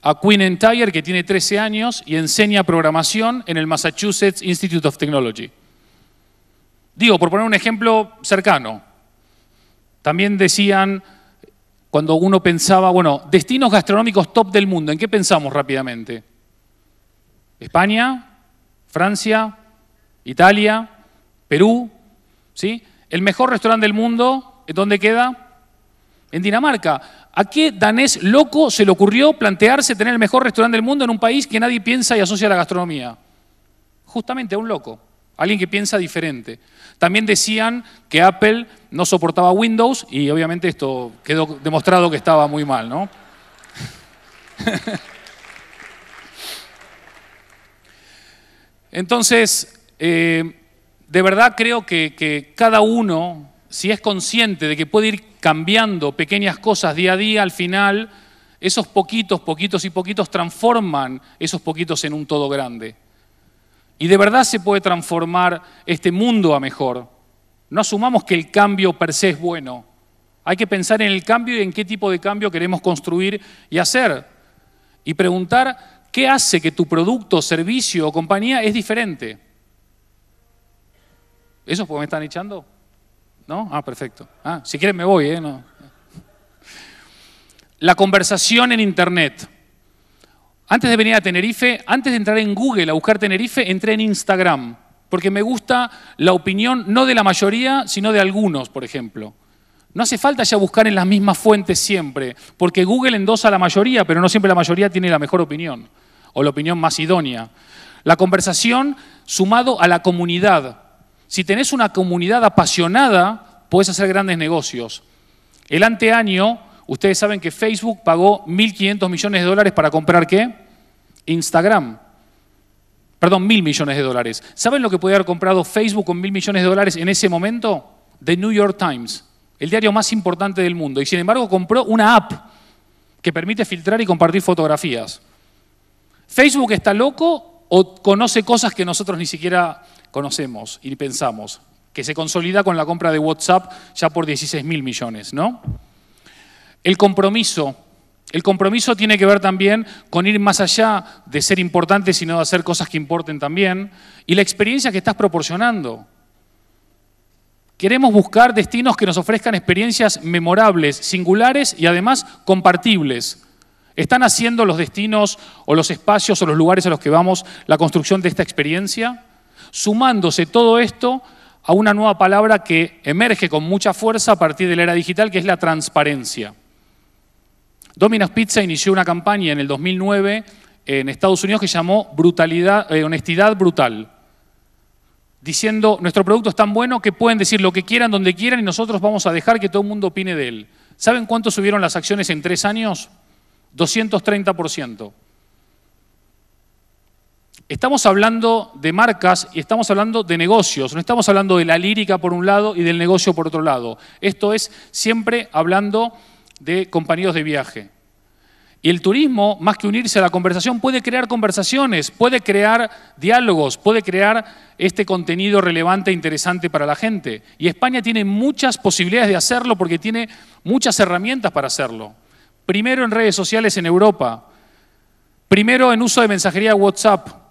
a Queen Entire, que tiene 13 años y enseña programación en el Massachusetts Institute of Technology. Digo, por poner un ejemplo cercano. También decían, cuando uno pensaba, bueno, destinos gastronómicos top del mundo, ¿en qué pensamos rápidamente? España, Francia, Italia, Perú, ¿sí? El mejor restaurante del mundo, ¿dónde queda? en Dinamarca. ¿A qué danés loco se le ocurrió plantearse tener el mejor restaurante del mundo en un país que nadie piensa y asocia a la gastronomía? Justamente a un loco, alguien que piensa diferente. También decían que Apple no soportaba Windows y obviamente esto quedó demostrado que estaba muy mal, ¿no? Entonces, eh, de verdad creo que cada uno, si es consciente de que puede ir cambiando pequeñas cosas día a día, al final esos poquitos, poquitos y poquitos transforman esos poquitos en un todo grande. Y de verdad se puede transformar este mundo a mejor. No asumamos que el cambio per se es bueno. Hay que pensar en el cambio y en qué tipo de cambio queremos construir y hacer. Y preguntar qué hace que tu producto, servicio o compañía es diferente. ¿Esos me están echando? ¿No? Ah, perfecto. Ah, si quieres me voy, ¿eh? La conversación en Internet. Antes de venir a Tenerife, antes de entrar en Google a buscar Tenerife, entré en Instagram, porque me gusta la opinión no de la mayoría, sino de algunos, por ejemplo. No hace falta ya buscar en las mismas fuentes siempre, porque Google endosa a la mayoría, pero no siempre la mayoría tiene la mejor opinión o la opinión más idónea. La conversación sumado a la comunidad, si tenés una comunidad apasionada, podés hacer grandes negocios. El anteaño, ustedes saben que Facebook pagó 1.500 millones de dólares para comprar qué? Instagram. Perdón, 1.000 millones de dólares. ¿Saben lo que podía haber comprado Facebook con mil millones de dólares en ese momento? The New York Times, el diario más importante del mundo. Y sin embargo compró una app que permite filtrar y compartir fotografías. ¿Facebook está loco o conoce cosas que nosotros ni siquiera conocemos y pensamos, que se consolida con la compra de WhatsApp ya por 16 mil millones, ¿no? El compromiso. El compromiso tiene que ver también con ir más allá de ser importante, sino de hacer cosas que importen también. Y la experiencia que estás proporcionando. Queremos buscar destinos que nos ofrezcan experiencias memorables, singulares y además compartibles. ¿Están haciendo los destinos o los espacios o los lugares a los que vamos la construcción de esta experiencia? sumándose todo esto a una nueva palabra que emerge con mucha fuerza a partir de la era digital, que es la transparencia. Domino's Pizza inició una campaña en el 2009 en Estados Unidos que llamó brutalidad, eh, Honestidad Brutal, diciendo, nuestro producto es tan bueno que pueden decir lo que quieran, donde quieran, y nosotros vamos a dejar que todo el mundo opine de él. ¿Saben cuánto subieron las acciones en tres años? 230%. Estamos hablando de marcas y estamos hablando de negocios, no estamos hablando de la lírica por un lado y del negocio por otro lado. Esto es siempre hablando de compañeros de viaje. Y el turismo, más que unirse a la conversación, puede crear conversaciones, puede crear diálogos, puede crear este contenido relevante e interesante para la gente. Y España tiene muchas posibilidades de hacerlo porque tiene muchas herramientas para hacerlo. Primero en redes sociales en Europa, primero en uso de mensajería WhatsApp,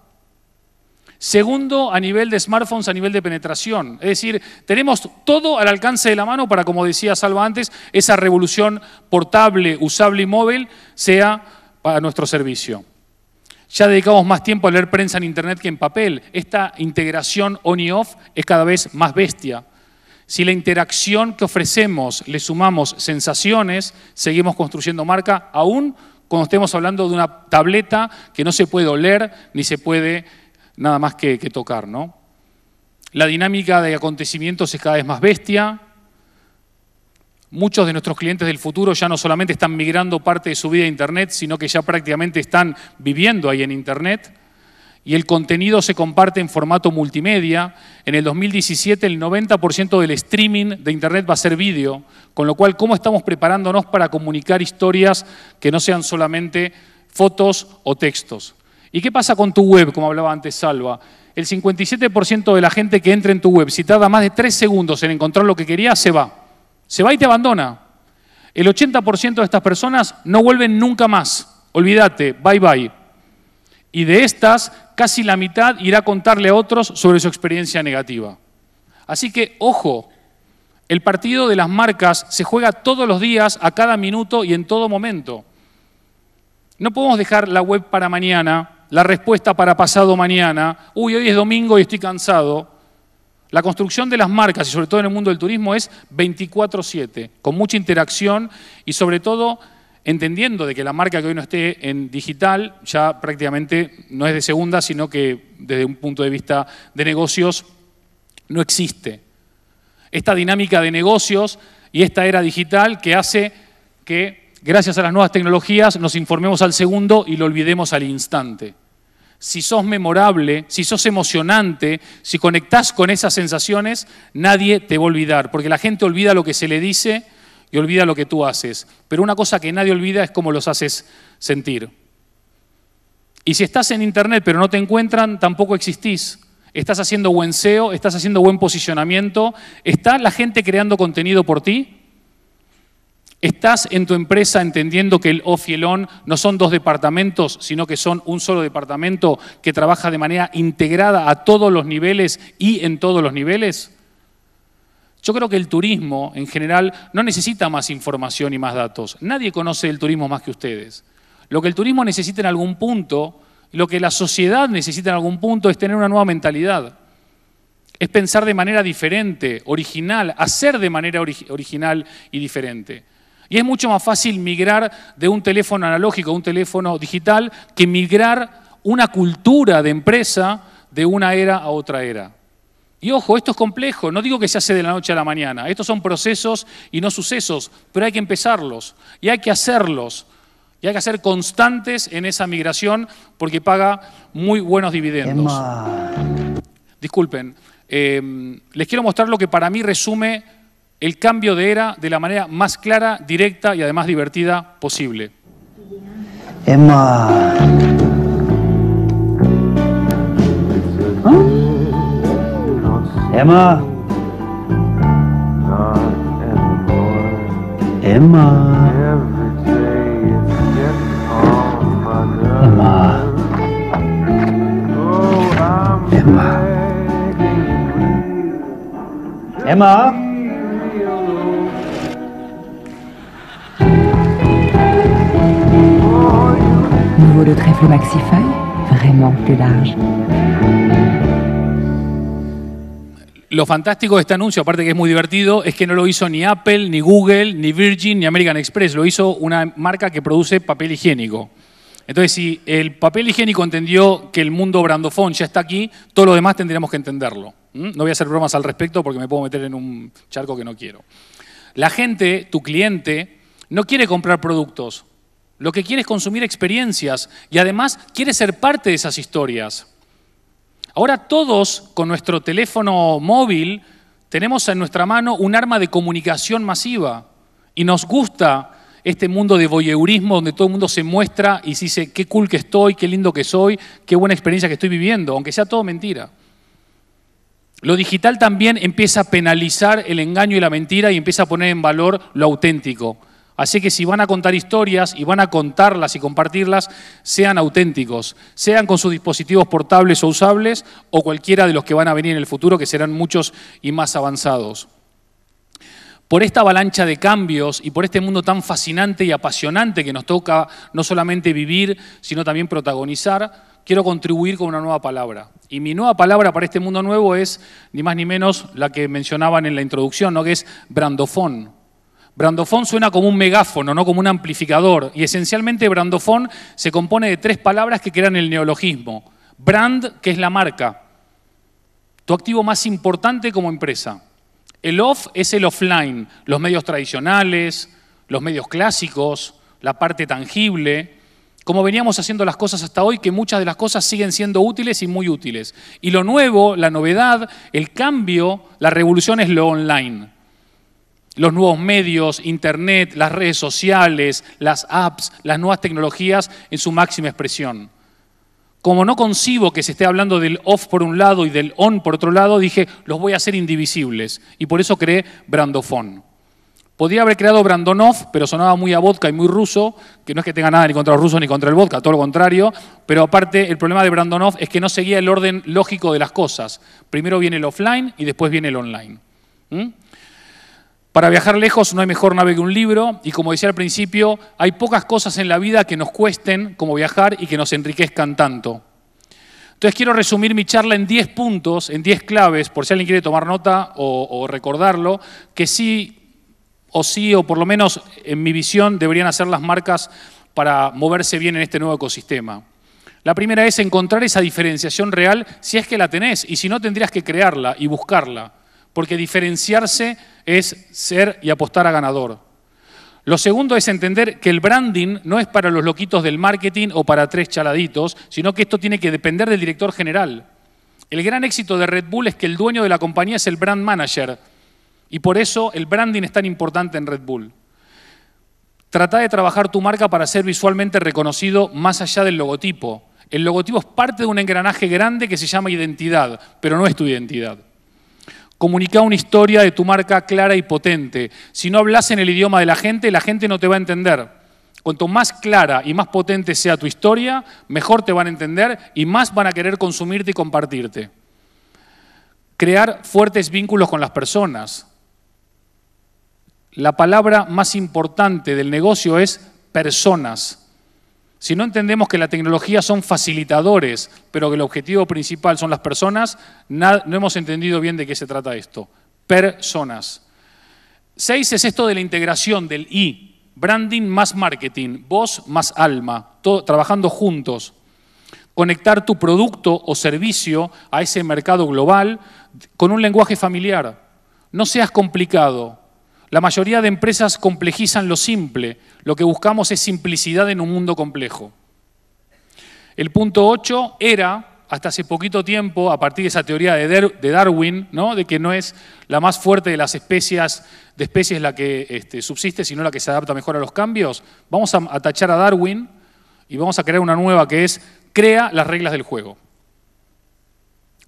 Segundo, a nivel de smartphones, a nivel de penetración. Es decir, tenemos todo al alcance de la mano para, como decía Salva antes, esa revolución portable, usable y móvil sea para nuestro servicio. Ya dedicamos más tiempo a leer prensa en Internet que en papel. Esta integración on y off es cada vez más bestia. Si la interacción que ofrecemos le sumamos sensaciones, seguimos construyendo marca, aún cuando estemos hablando de una tableta que no se puede oler ni se puede nada más que, tocar, ¿no? La dinámica de acontecimientos es cada vez más bestia. Muchos de nuestros clientes del futuro ya no solamente están migrando parte de su vida a Internet, sino que ya prácticamente están viviendo ahí en Internet. Y el contenido se comparte en formato multimedia. En el 2017 el 90% del streaming de Internet va a ser vídeo, con lo cual ¿cómo estamos preparándonos para comunicar historias que no sean solamente fotos o textos? ¿Y qué pasa con tu web, como hablaba antes Salva? El 57% de la gente que entra en tu web, si tarda más de 3 segundos en encontrar lo que quería, se va. Se va y te abandona. El 80% de estas personas no vuelven nunca más. Olvídate, bye bye. Y de estas, casi la mitad irá a contarle a otros sobre su experiencia negativa. Así que, ojo, el partido de las marcas se juega todos los días, a cada minuto y en todo momento. No podemos dejar la web para mañana la respuesta para pasado mañana, uy, hoy es domingo y estoy cansado. La construcción de las marcas, y sobre todo en el mundo del turismo, es 24/7, con mucha interacción y sobre todo entendiendo de que la marca que hoy no esté en digital ya prácticamente no es de segunda, sino que desde un punto de vista de negocios no existe. Esta dinámica de negocios y esta era digital que hace que gracias a las nuevas tecnologías nos informemos al segundo y lo olvidemos al instante. Si sos memorable, si sos emocionante, si conectás con esas sensaciones, nadie te va a olvidar, porque la gente olvida lo que se le dice y olvida lo que tú haces. Pero una cosa que nadie olvida es cómo los haces sentir. Y si estás en internet pero no te encuentran, tampoco existís. Estás haciendo buen SEO, estás haciendo buen posicionamiento, está la gente creando contenido por ti, ¿Estás en tu empresa entendiendo que el OFF y el ON no son dos departamentos, sino que son un solo departamento que trabaja de manera integrada a todos los niveles y en todos los niveles? Yo creo que el turismo en general no necesita más información y más datos. Nadie conoce el turismo más que ustedes. Lo que el turismo necesita en algún punto, lo que la sociedad necesita en algún punto es tener una nueva mentalidad es pensar de manera diferente, original, hacer de manera original y diferente. Y es mucho más fácil migrar de un teléfono analógico a un teléfono digital que migrar una cultura de empresa de una era a otra era. Y ojo, esto es complejo, no digo que se hace de la noche a la mañana, estos son procesos y no sucesos, pero hay que empezarlos y hay que hacerlos. Y hay que ser constantes en esa migración porque paga muy buenos dividendos. Disculpen, eh, les quiero mostrar lo que para mí resume el cambio de era de la manera más clara, directa y además divertida posible. Emma. ¿Ah? Emma. Emma. Emma. Oh, Emma. Emma. Lo fantástico de este anuncio, aparte que es muy divertido, es que no lo hizo ni Apple, ni Google, ni Virgin, ni American Express. Lo hizo una marca que produce papel higiénico. Entonces, si el papel higiénico entendió que el mundo brandofón ya está aquí, todo lo demás tendríamos que entenderlo. No voy a hacer bromas al respecto porque me puedo meter en un charco que no quiero. La gente, tu cliente, no quiere comprar productos, lo que quiere es consumir experiencias y además quiere ser parte de esas historias. Ahora todos con nuestro teléfono móvil tenemos en nuestra mano un arma de comunicación masiva y nos gusta este mundo de voyeurismo donde todo el mundo se muestra y se dice qué cool que estoy, qué lindo que soy, qué buena experiencia que estoy viviendo, aunque sea todo mentira. Lo digital también empieza a penalizar el engaño y la mentira y empieza a poner en valor lo auténtico. Así que si van a contar historias y van a contarlas y compartirlas, sean auténticos, sean con sus dispositivos portables o usables o cualquiera de los que van a venir en el futuro, que serán muchos y más avanzados. Por esta avalancha de cambios y por este mundo tan fascinante y apasionante que nos toca no solamente vivir, sino también protagonizar, quiero contribuir con una nueva palabra. Y mi nueva palabra para este mundo nuevo es, ni más ni menos, la que mencionaban en la introducción, ¿no? que es brandofón. Brandofón suena como un megáfono, no como un amplificador, y esencialmente brandofón se compone de tres palabras que crean el neologismo. Brand, que es la marca, tu activo más importante como empresa. El off es el offline, los medios tradicionales, los medios clásicos, la parte tangible, como veníamos haciendo las cosas hasta hoy, que muchas de las cosas siguen siendo útiles y muy útiles. Y lo nuevo, la novedad, el cambio, la revolución es lo online los nuevos medios, Internet, las redes sociales, las apps, las nuevas tecnologías en su máxima expresión. Como no concibo que se esté hablando del off por un lado y del on por otro lado, dije, los voy a hacer indivisibles. Y por eso creé Brandofón. Podría haber creado Brandonov, pero sonaba muy a vodka y muy ruso, que no es que tenga nada ni contra los rusos ni contra el vodka, todo lo contrario. Pero aparte, el problema de Brandonov es que no seguía el orden lógico de las cosas. Primero viene el offline y después viene el online. ¿Mm? Para viajar lejos no hay mejor nave que un libro y como decía al principio, hay pocas cosas en la vida que nos cuesten como viajar y que nos enriquezcan tanto. Entonces quiero resumir mi charla en 10 puntos, en 10 claves, por si alguien quiere tomar nota o, o, recordarlo, que sí o sí, o por lo menos en mi visión, deberían hacer las marcas para moverse bien en este nuevo ecosistema. La primera es encontrar esa diferenciación real si es que la tenés y si no tendrías que crearla y buscarla porque diferenciarse es ser y apostar a ganador. Lo segundo es entender que el branding no es para los loquitos del marketing o para tres chaladitos, sino que esto tiene que depender del director general. El gran éxito de Red Bull es que el dueño de la compañía es el brand manager y por eso el branding es tan importante en Red Bull. Trata de trabajar tu marca para ser visualmente reconocido más allá del logotipo. El logotipo es parte de un engranaje grande que se llama identidad, pero no es tu identidad. Comunica una historia de tu marca clara y potente. Si no hablas en el idioma de la gente, la gente no te va a entender. Cuanto más clara y más potente sea tu historia, mejor te van a entender y más van a querer consumirte y compartirte. Crear fuertes vínculos con las personas. La palabra más importante del negocio es personas. Si no entendemos que la tecnología son facilitadores, pero que el objetivo principal son las personas, no hemos entendido bien de qué se trata esto. Personas. Seis es esto de la integración del I, branding más marketing, voz más alma, todo, trabajando juntos. Conectar tu producto o servicio a ese mercado global con un lenguaje familiar. No seas complicado, la mayoría de empresas complejizan lo simple. Lo que buscamos es simplicidad en un mundo complejo. El punto 8 era, hasta hace poquito tiempo, a partir de esa teoría de Darwin, ¿no? de que no es la más fuerte de las especies, de especies la que este, subsiste, sino la que se adapta mejor a los cambios, vamos a, tachar a Darwin y vamos a crear una nueva que es crea las reglas del juego.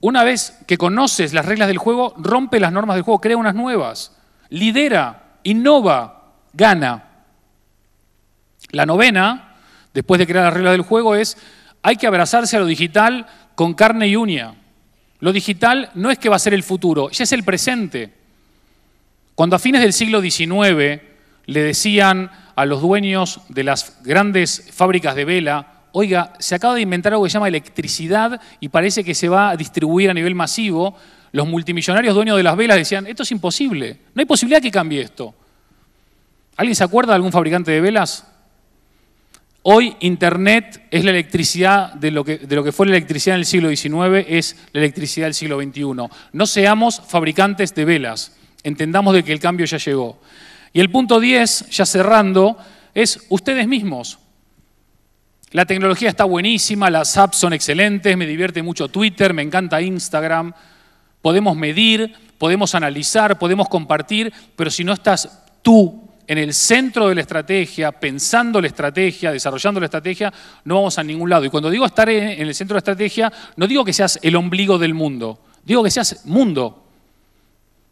Una vez que conoces las reglas del juego, rompe las normas del juego, crea unas nuevas lidera, innova, gana. La novena, después de crear las reglas del juego, es hay que abrazarse a lo digital con carne y uña. Lo digital no es que va a ser el futuro, ya es el presente. Cuando a fines del siglo XIX le decían a los dueños de las grandes fábricas de vela, oiga, se acaba de inventar algo que se llama electricidad y parece que se va a distribuir a nivel masivo, los multimillonarios dueños de las velas decían, esto es imposible, no hay posibilidad que cambie esto. ¿Alguien se acuerda de algún fabricante de velas? Hoy Internet es la electricidad de lo, que, fue la electricidad en el siglo XIX, es la electricidad del siglo XXI. No seamos fabricantes de velas, entendamos de que el cambio ya llegó. Y el punto 10, ya cerrando, es ustedes mismos. La tecnología está buenísima, las apps son excelentes, me divierte mucho Twitter, me encanta Instagram, podemos medir, podemos analizar, podemos compartir, pero si no estás tú en el centro de la estrategia, pensando la estrategia, desarrollando la estrategia, no vamos a ningún lado. Y cuando digo estar en el centro de la estrategia, no digo que seas el ombligo del mundo, digo que seas mundo.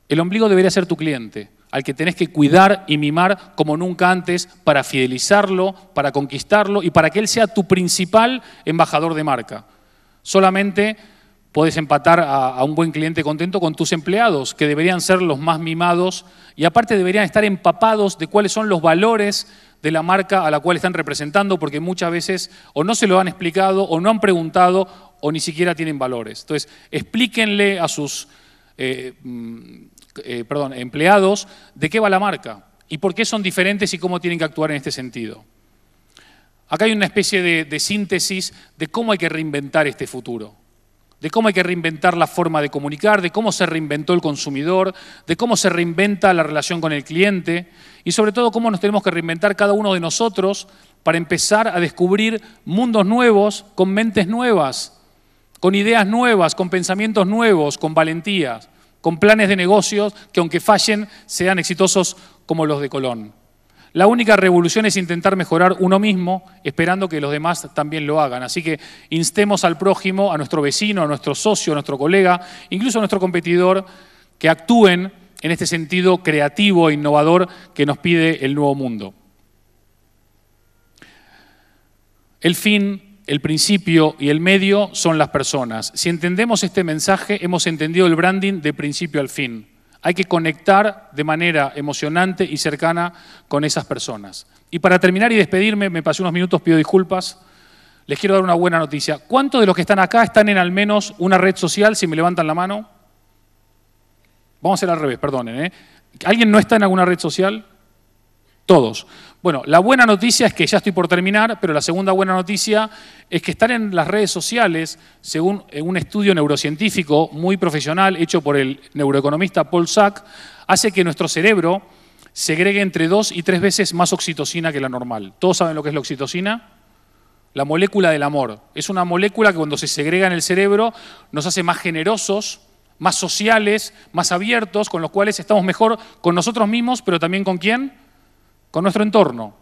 El ombligo debería ser tu cliente, al que tenés que cuidar y mimar como nunca antes para fidelizarlo, para conquistarlo y para que él sea tu principal embajador de marca. Solamente Puedes empatar a, un buen cliente contento con tus empleados, que deberían ser los más mimados y aparte deberían estar empapados de cuáles son los valores de la marca a la cual están representando, porque muchas veces o no se lo han explicado o no han preguntado o ni siquiera tienen valores. Entonces, explíquenle a sus eh, mm, eh, perdón, empleados de qué va la marca y por qué son diferentes y cómo tienen que actuar en este sentido. Acá hay una especie de síntesis de cómo hay que reinventar este futuro de cómo hay que reinventar la forma de comunicar, de cómo se reinventó el consumidor, de cómo se reinventa la relación con el cliente y sobre todo cómo nos tenemos que reinventar cada uno de nosotros para empezar a descubrir mundos nuevos con mentes nuevas, con ideas nuevas, con pensamientos nuevos, con valentías, con planes de negocios que aunque fallen sean exitosos como los de Colón. La única revolución es intentar mejorar uno mismo, esperando que los demás también lo hagan. Así que instemos al prójimo, a nuestro vecino, a nuestro socio, a nuestro colega, incluso a nuestro competidor, que actúen en este sentido creativo e innovador que nos pide el nuevo mundo. El fin, el principio y el medio son las personas. Si entendemos este mensaje, hemos entendido el branding de principio al fin. Hay que conectar de manera emocionante y cercana con esas personas. Y para terminar y despedirme, me pasé unos minutos, pido disculpas. Les quiero dar una buena noticia. ¿Cuántos de los que están acá están en al menos una red social? Si me levantan la mano. Vamos a hacer al revés, perdonen. ¿eh? ¿Alguien no está en alguna red social? Todos. Bueno, la buena noticia es que ya estoy por terminar, pero la segunda buena noticia es que estar en las redes sociales, según eh, un estudio neurocientífico muy profesional hecho por el neuroeconomista Paul Sack, hace que nuestro cerebro segregue entre dos y tres veces más oxitocina que la normal. ¿Todos saben lo que es la oxitocina? La molécula del amor. Es una molécula que cuando se segrega en el cerebro nos hace más generosos, más sociales, más abiertos, con los cuales estamos mejor con nosotros mismos, pero también con quién? con nuestro entorno.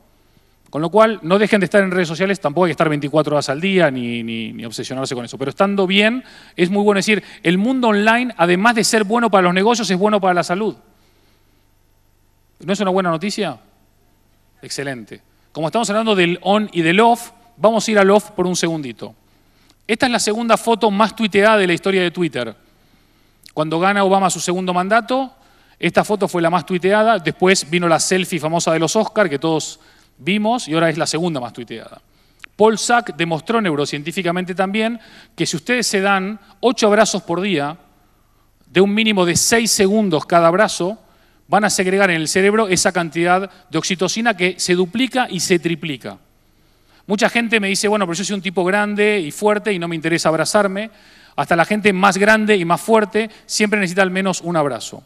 Con lo cual, no dejen de estar en redes sociales, tampoco hay que estar 24 horas al día ni, obsesionarse con eso. Pero estando bien, es muy bueno decir, el mundo online, además de ser bueno para los negocios, es bueno para la salud. ¿No es una buena noticia? Excelente. Como estamos hablando del on y del off, vamos a ir al off por un segundito. Esta es la segunda foto más tuiteada de la historia de Twitter. Cuando gana Obama su segundo mandato, esta foto fue la más tuiteada, después vino la selfie famosa de los Oscar que todos vimos y ahora es la segunda más tuiteada. Paul Sack demostró neurocientíficamente también que si ustedes se dan ocho abrazos por día, de un mínimo de seis segundos cada abrazo, van a segregar en el cerebro esa cantidad de oxitocina que se duplica y se triplica. Mucha gente me dice, bueno, pero yo soy un tipo grande y fuerte y no me interesa abrazarme. Hasta la gente más grande y más fuerte siempre necesita al menos un abrazo.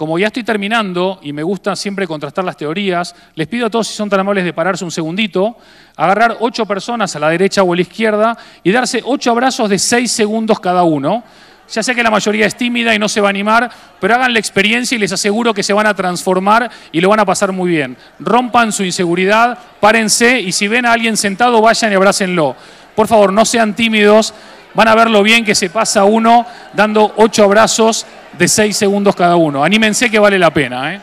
Como ya estoy terminando y me gusta siempre contrastar las teorías, les pido a todos si son tan amables de pararse un segundito, agarrar ocho personas a la derecha o a la izquierda y darse ocho abrazos de seis segundos cada uno. Ya sé que la mayoría es tímida y no se va a animar, pero hagan la experiencia y les aseguro que se van a transformar y lo van a pasar muy bien. Rompan su inseguridad, párense y si ven a alguien sentado, vayan y abrácenlo. Por favor, no sean tímidos, van a ver lo bien que se pasa uno dando ocho abrazos de 6 segundos cada uno. Anímense que vale la pena. ¿eh?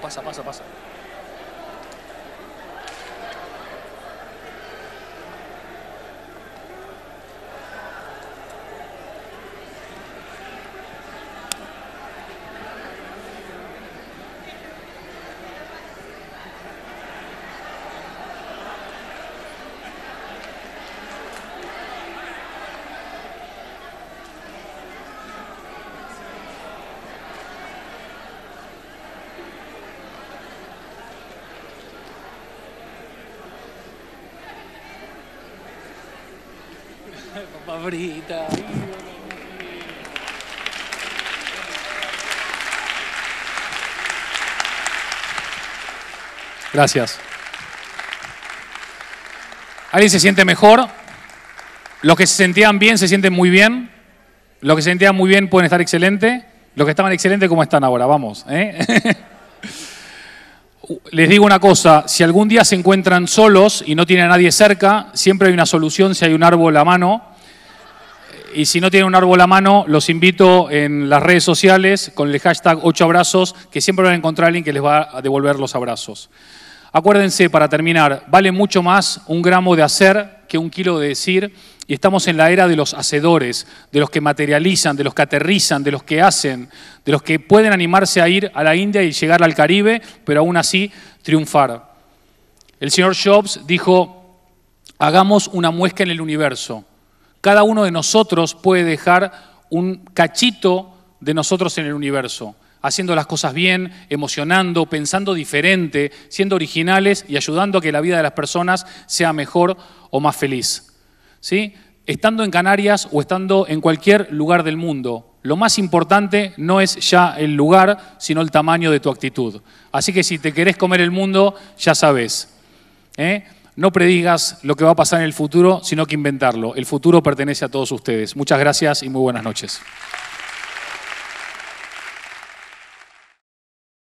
Pasa, pasa, pasa. Gracias. ¿Alguien se siente mejor? Los que se sentían bien se sienten muy bien. Los que se sentían muy bien pueden estar excelentes? Los que estaban excelentes ¿cómo están ahora? Vamos. ¿eh? Les digo una cosa, si algún día se encuentran solos y no tienen a nadie cerca, siempre hay una solución si hay un árbol a mano y si no tienen un árbol a mano, los invito en las redes sociales con el hashtag 8 abrazos, que siempre van a encontrar a alguien que les va a devolver los abrazos. Acuérdense, para terminar, vale mucho más un gramo de hacer que un kilo de decir, y estamos en la era de los hacedores, de los que materializan, de los que aterrizan, de los que hacen, de los que pueden animarse a ir a la India y llegar al Caribe, pero aún así triunfar. El señor Jobs dijo, hagamos una muesca en el universo. Cada uno de nosotros puede dejar un cachito de nosotros en el universo, haciendo las cosas bien, emocionando, pensando diferente, siendo originales y ayudando a que la vida de las personas sea mejor o más feliz. ¿Sí? Estando en Canarias o estando en cualquier lugar del mundo, lo más importante no es ya el lugar, sino el tamaño de tu actitud. Así que si te querés comer el mundo, ya sabes. ¿eh? No predigas lo que va a pasar en el futuro, sino que inventarlo. El futuro pertenece a todos ustedes. Muchas gracias y muy buenas noches.